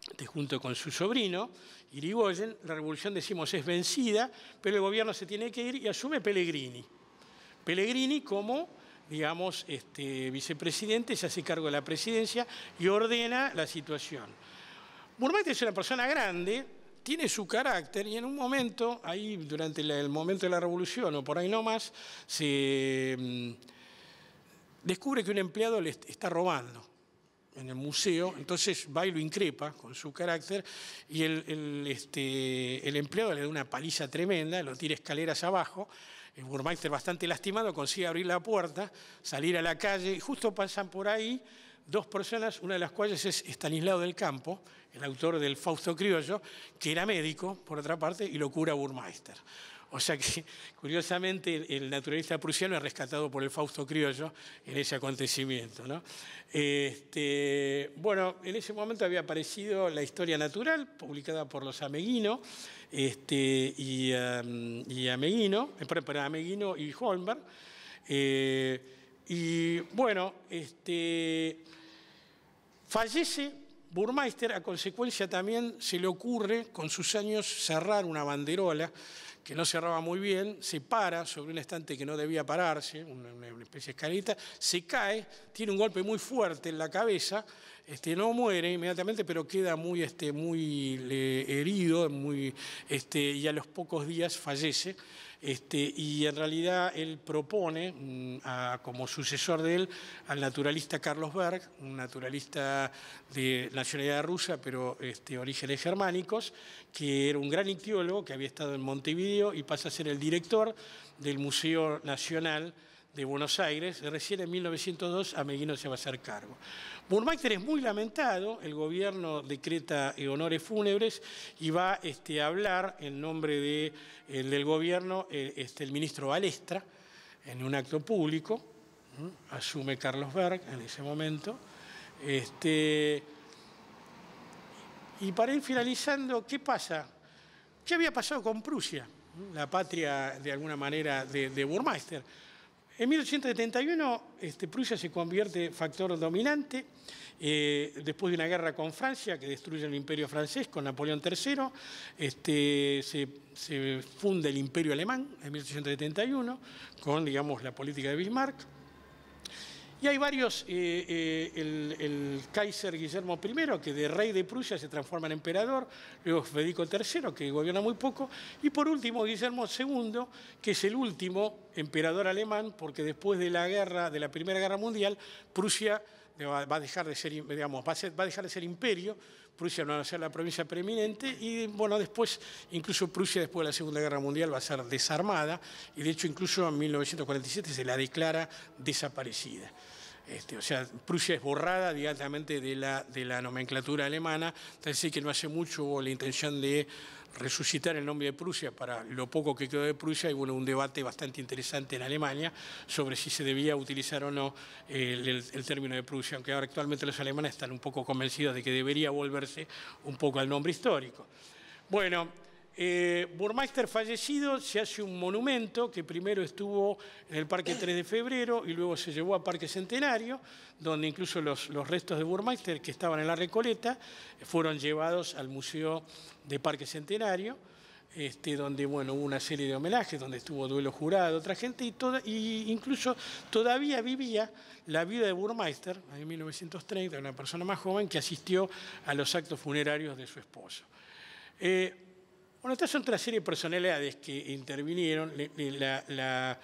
este, junto con su sobrino, Irigoyen. La revolución, decimos, es vencida, pero el gobierno se tiene que ir y asume Pellegrini. Pellegrini como digamos, este, vicepresidente, se hace cargo de la presidencia y ordena la situación. Burmete es una persona grande, tiene su carácter y en un momento, ahí durante el momento de la revolución o por ahí no más, se mm, descubre que un empleado le está robando en el museo, entonces va y lo increpa con su carácter y el, este, empleado le da una paliza tremenda, lo tira escaleras abajo, el burmaister bastante lastimado consigue abrir la puerta, salir a la calle y justo pasan por ahí dos personas, una de las cuales es Estanislao del Campo, el autor del Fausto Criollo, que era médico, por otra parte, y lo cura Burmeister. O sea que, curiosamente, el naturalista prusiano es rescatado por el Fausto Criollo en ese acontecimiento. ¿no? Este, bueno, en ese momento había aparecido La Historia Natural, publicada por los Ameguino, este, y, um, eh, Ameguino, y Holmberg. Eh, y bueno, este, fallece Burmeister, a consecuencia, también se le ocurre, con sus años, cerrar una banderola que no cerraba muy bien, se para sobre un estante que no debía pararse, una, especie de escalita, se cae, tiene un golpe muy fuerte en la cabeza este, no muere inmediatamente, pero queda muy, este, muy herido muy, este, y a los pocos días fallece. y en realidad él propone mm, como sucesor de él al naturalista Carlos Berg, un naturalista de nacionalidad rusa, pero este, orígenes germánicos, que era un gran ictiólogo que había estado en Montevideo y pasa a ser el director del Museo Nacional de Buenos Aires, recién en 1902 Ameguino se va a hacer cargo. Burmeister es muy lamentado, el gobierno decreta eh, honores fúnebres y va este, a hablar en nombre del gobierno eh, este, el ministro Balestra en un acto público, asume Carlos Berg en ese momento. Este, y para ir finalizando, ¿qué pasa? ¿Qué había pasado con Prusia? La patria, de alguna manera, de, de Burmeister. En 1871 este, Prusia se convierte en factor dominante eh, después de una guerra con Francia que destruye el imperio francés con Napoleón III. Este, se, se funda el imperio alemán en 1871 con digamos, la política de Bismarck. Y hay varios, eh, eh, el, Kaiser Guillermo I, que de rey de Prusia se transforma en emperador, luego Federico III, que gobierna muy poco, y por último Guillermo II, que es el último emperador alemán, porque después de la guerra, de la Primera Guerra Mundial, Prusia va a dejar de ser, va a, dejar de ser imperio, Prusia no va a ser la provincia preeminente y bueno, después, incluso Prusia después de la Segunda Guerra Mundial va a ser desarmada y de hecho incluso en 1947 se la declara desaparecida. Este, o sea, Prusia es borrada directamente de la, de la nomenclatura alemana, es que no hace mucho hubo la intención de resucitar el nombre de Prusia para lo poco que quedó de Prusia, y bueno, un debate bastante interesante en Alemania sobre si se debía utilizar o no el, el término de Prusia, aunque ahora actualmente los alemanes están un poco convencidos de que debería volverse un poco al nombre histórico. Bueno, eh, Burmeister fallecido, se hace un monumento que primero estuvo en el Parque 3 de Febrero y luego se llevó a Parque Centenario, donde incluso los, restos de Burmeister que estaban en la Recoleta fueron llevados al Museo de Parque Centenario. Este, donde bueno, hubo una serie de homenajes, donde estuvo duelo jurado, otra gente, y, toda, y incluso todavía vivía la vida de Burmeister, en 1930, una persona más joven que asistió a los actos funerarios de su esposo. Eh, bueno, estas son otra serie de personalidades que intervinieron. La,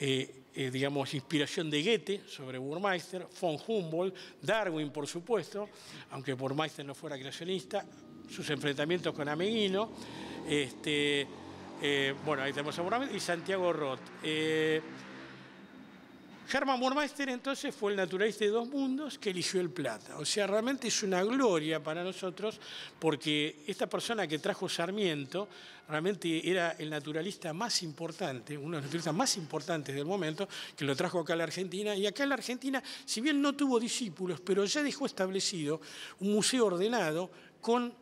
eh, eh, digamos, inspiración de Goethe sobre Burmeister, von Humboldt, Darwin, por supuesto, aunque Burmeister no fuera creacionista, sus enfrentamientos con Ameguino. Este, eh, bueno, ahí tenemos a Burmeister y Santiago Roth. Hermann Burmeister entonces fue el naturalista de dos mundos que eligió el plata. O sea, realmente es una gloria para nosotros porque esta persona que trajo Sarmiento realmente era el naturalista más importante, uno de los naturalistas más importantes del momento, que lo trajo acá a la Argentina. Y acá en la Argentina, si bien no tuvo discípulos, pero ya dejó establecido un museo ordenado con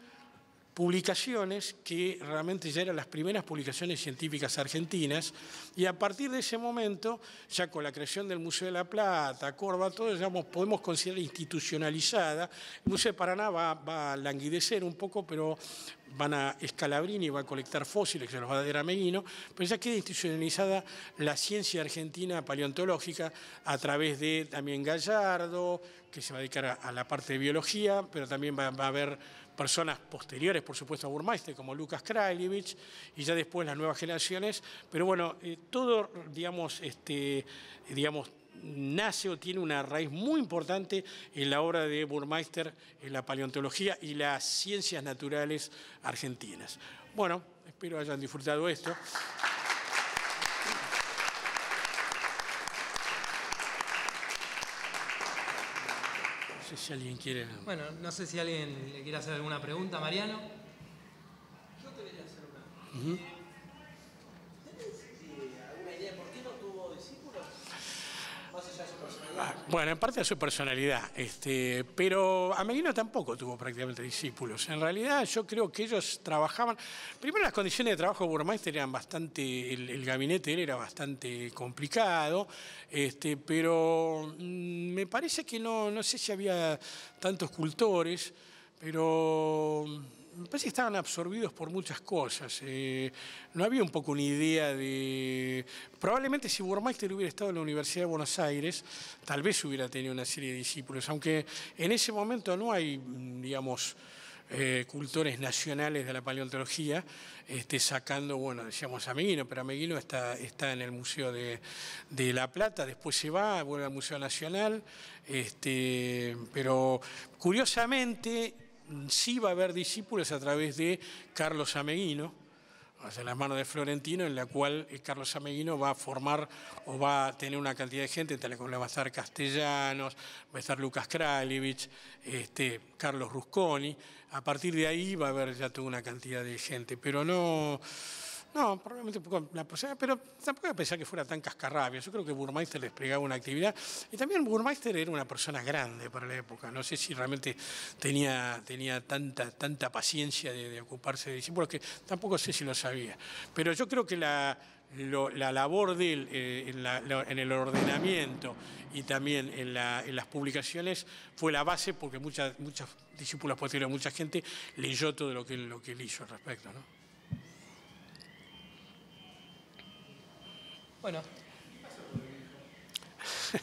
publicaciones que realmente ya eran las primeras publicaciones científicas argentinas y a partir de ese momento, ya con la creación del Museo de la Plata, Corva, todo digamos, podemos considerar institucionalizada. El Museo de Paraná va, a languidecer un poco, pero van a Escalabrín y va a colectar fósiles, que se los va a dar a Meguino, pero ya queda institucionalizada la ciencia argentina paleontológica a través de también Gallardo, que se va a dedicar a, la parte de biología, pero también va a haber personas posteriores, por supuesto, a Burmeister, como Lucas Kraljevich, y ya después las nuevas generaciones, pero bueno, eh, todo, digamos, este, digamos, nace o tiene una raíz muy importante en la obra de Burmeister, en la paleontología y las ciencias naturales argentinas. Bueno, espero hayan disfrutado esto. sé si alguien quiere. Bueno, no sé si alguien le quiere hacer alguna pregunta, Mariano. Yo quería hacer una. Uh Bueno, en parte a su personalidad, este, pero Amelino tampoco tuvo prácticamente discípulos. En realidad yo creo que ellos trabajaban, primero las condiciones de trabajo de Burmeister eran bastante, el, gabinete era bastante complicado, este, pero mm, me parece que no, no sé si había tantos cultores, pero me parece que estaban absorbidos por muchas cosas. Eh, no había un poco una idea de... Probablemente si Burmeister hubiera estado en la Universidad de Buenos Aires, tal vez hubiera tenido una serie de discípulos, aunque en ese momento no hay, mm, digamos, eh, cultores nacionales de la paleontología, este, sacando, bueno, decíamos a Meguino... pero Ameguino está, está en el Museo de, La Plata, después se va, vuelve al Museo Nacional, este, pero curiosamente sí va a haber discípulos a través de Carlos Ameguino, sea, las manos de Florentino, en la cual eh, Carlos Ameguino va a formar o va a tener una cantidad de gente, tal como va a estar Castellanos, va a estar Lucas Kralevich, este, Carlos Rusconi. A partir de ahí va a haber ya toda una cantidad de gente, pero no no, probablemente la pero tampoco voy a pensar que fuera tan cascarrabia. Yo creo que Burmeister desplegaba una actividad. Y también Burmeister era una persona grande para la época. No sé si realmente tenía, tenía tanta, tanta paciencia de, ocuparse de discípulos, que tampoco sé si lo sabía. Pero yo creo que la, labor de él eh, en, el ordenamiento y también en, las publicaciones fue la base porque muchas, muchas discípulas posteriores, mucha gente leyó todo lo que, lo que él hizo al respecto. ¿no? Bueno.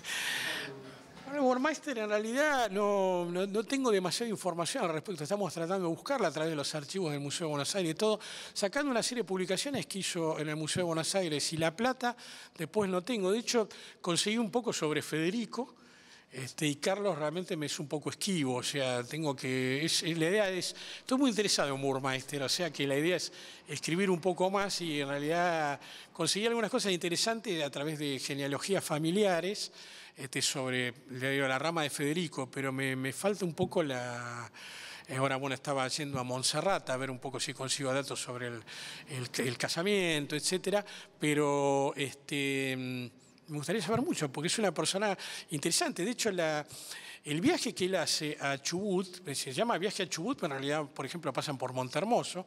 en realidad no, no, no, tengo demasiada información al respecto. Estamos tratando de buscarla a través de los archivos del Museo de Buenos Aires y todo, sacando una serie de publicaciones que hizo en el Museo de Buenos Aires y La Plata. Después no tengo. De hecho, conseguí un poco sobre Federico este, y Carlos realmente me es un poco esquivo, o sea, tengo que. la idea es. Estoy muy interesado en Moore o sea que la idea es escribir un poco más y en realidad conseguir algunas cosas interesantes a través de genealogías familiares, este, sobre la rama de Federico, pero me, falta un poco la. Eh, ahora, bueno, estaba yendo a Montserrat a ver un poco si consigo datos sobre el, casamiento, etcétera, pero este. Mm, me gustaría saber mucho, porque es una persona interesante. De hecho, el viaje que él hace a Chubut, eh, se llama viaje a Chubut, pero en realidad, por ejemplo, pasan por Montermoso,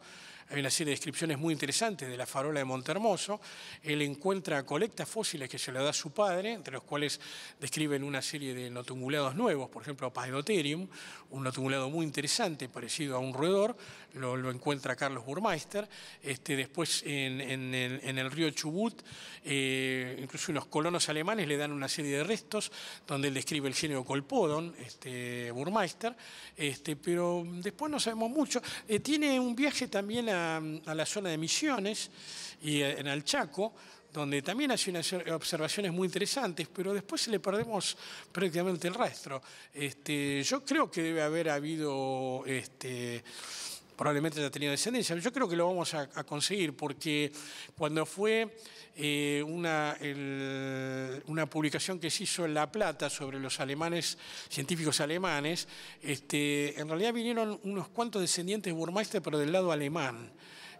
hay una serie de descripciones muy interesantes de la farola de Montermoso. Él encuentra colecta fósiles que se le da a su padre, entre los cuales describen una serie de notungulados nuevos, por ejemplo, Paedoterium, un notungulado muy interesante, parecido a un roedor, lo, encuentra Carlos Burmeister. Este, después en, el río Chubut, eh, incluso los colonos alemanes le dan una serie de restos donde él describe el género Colpodon, este, Burmeister, este, pero después no sabemos mucho. Eh, tiene un viaje también a a, la zona de Misiones y eh, en el Chaco, donde también hace unas observaciones muy interesantes, pero después le perdemos prácticamente el rastro. Este, yo creo que debe haber habido este, probablemente ya tenido descendencia. Yo creo que lo vamos a, conseguir porque cuando fue eh, una, una, publicación que se hizo en La Plata sobre los alemanes, científicos alemanes, este, en realidad vinieron unos cuantos descendientes Burmeister, pero del lado alemán.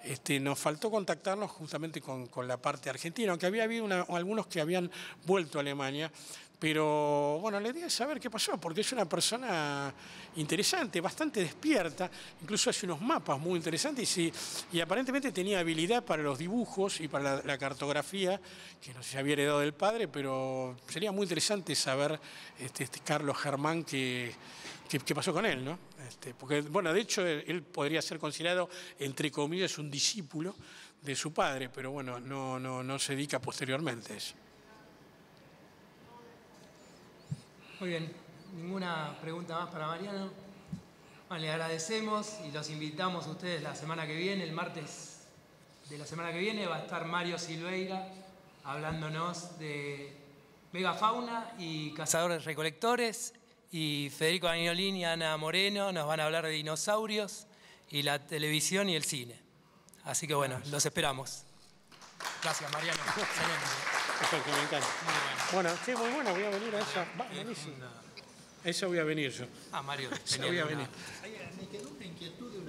Este, nos faltó contactarnos justamente con, la parte argentina, aunque había habido algunos que habían vuelto a Alemania, pero bueno, le idea es saber qué pasó, porque es una persona interesante, bastante despierta, incluso hace unos mapas muy interesantes y, aparentemente tenía habilidad para los dibujos y para la, cartografía, que no sé si había heredado del padre, pero sería muy interesante saber este, este Carlos Germán ¿Qué, pasó con él, ¿no? Este, porque, bueno, de hecho, él, podría ser considerado, entre comillas, un discípulo de su padre, pero bueno, no, no, no se dedica posteriormente a eso. Muy bien, ninguna pregunta más para Mariano. Bueno, le agradecemos y los invitamos a ustedes la semana que viene, el martes de la semana que viene va a estar Mario Silveira hablándonos de megafauna y cazadores recolectores y Federico Agnolín y Ana Moreno nos van a hablar de dinosaurios y la televisión y el cine. Así que bueno, los esperamos. Gracias, Mariano. Eso que me encanta. Muy bueno. bueno, sí, muy bueno, voy a venir a esa. Va, buenísimo. Una... Eso voy a venir yo. Ah, Mario, eso voy a venir. Ahí, Me quedó una inquietud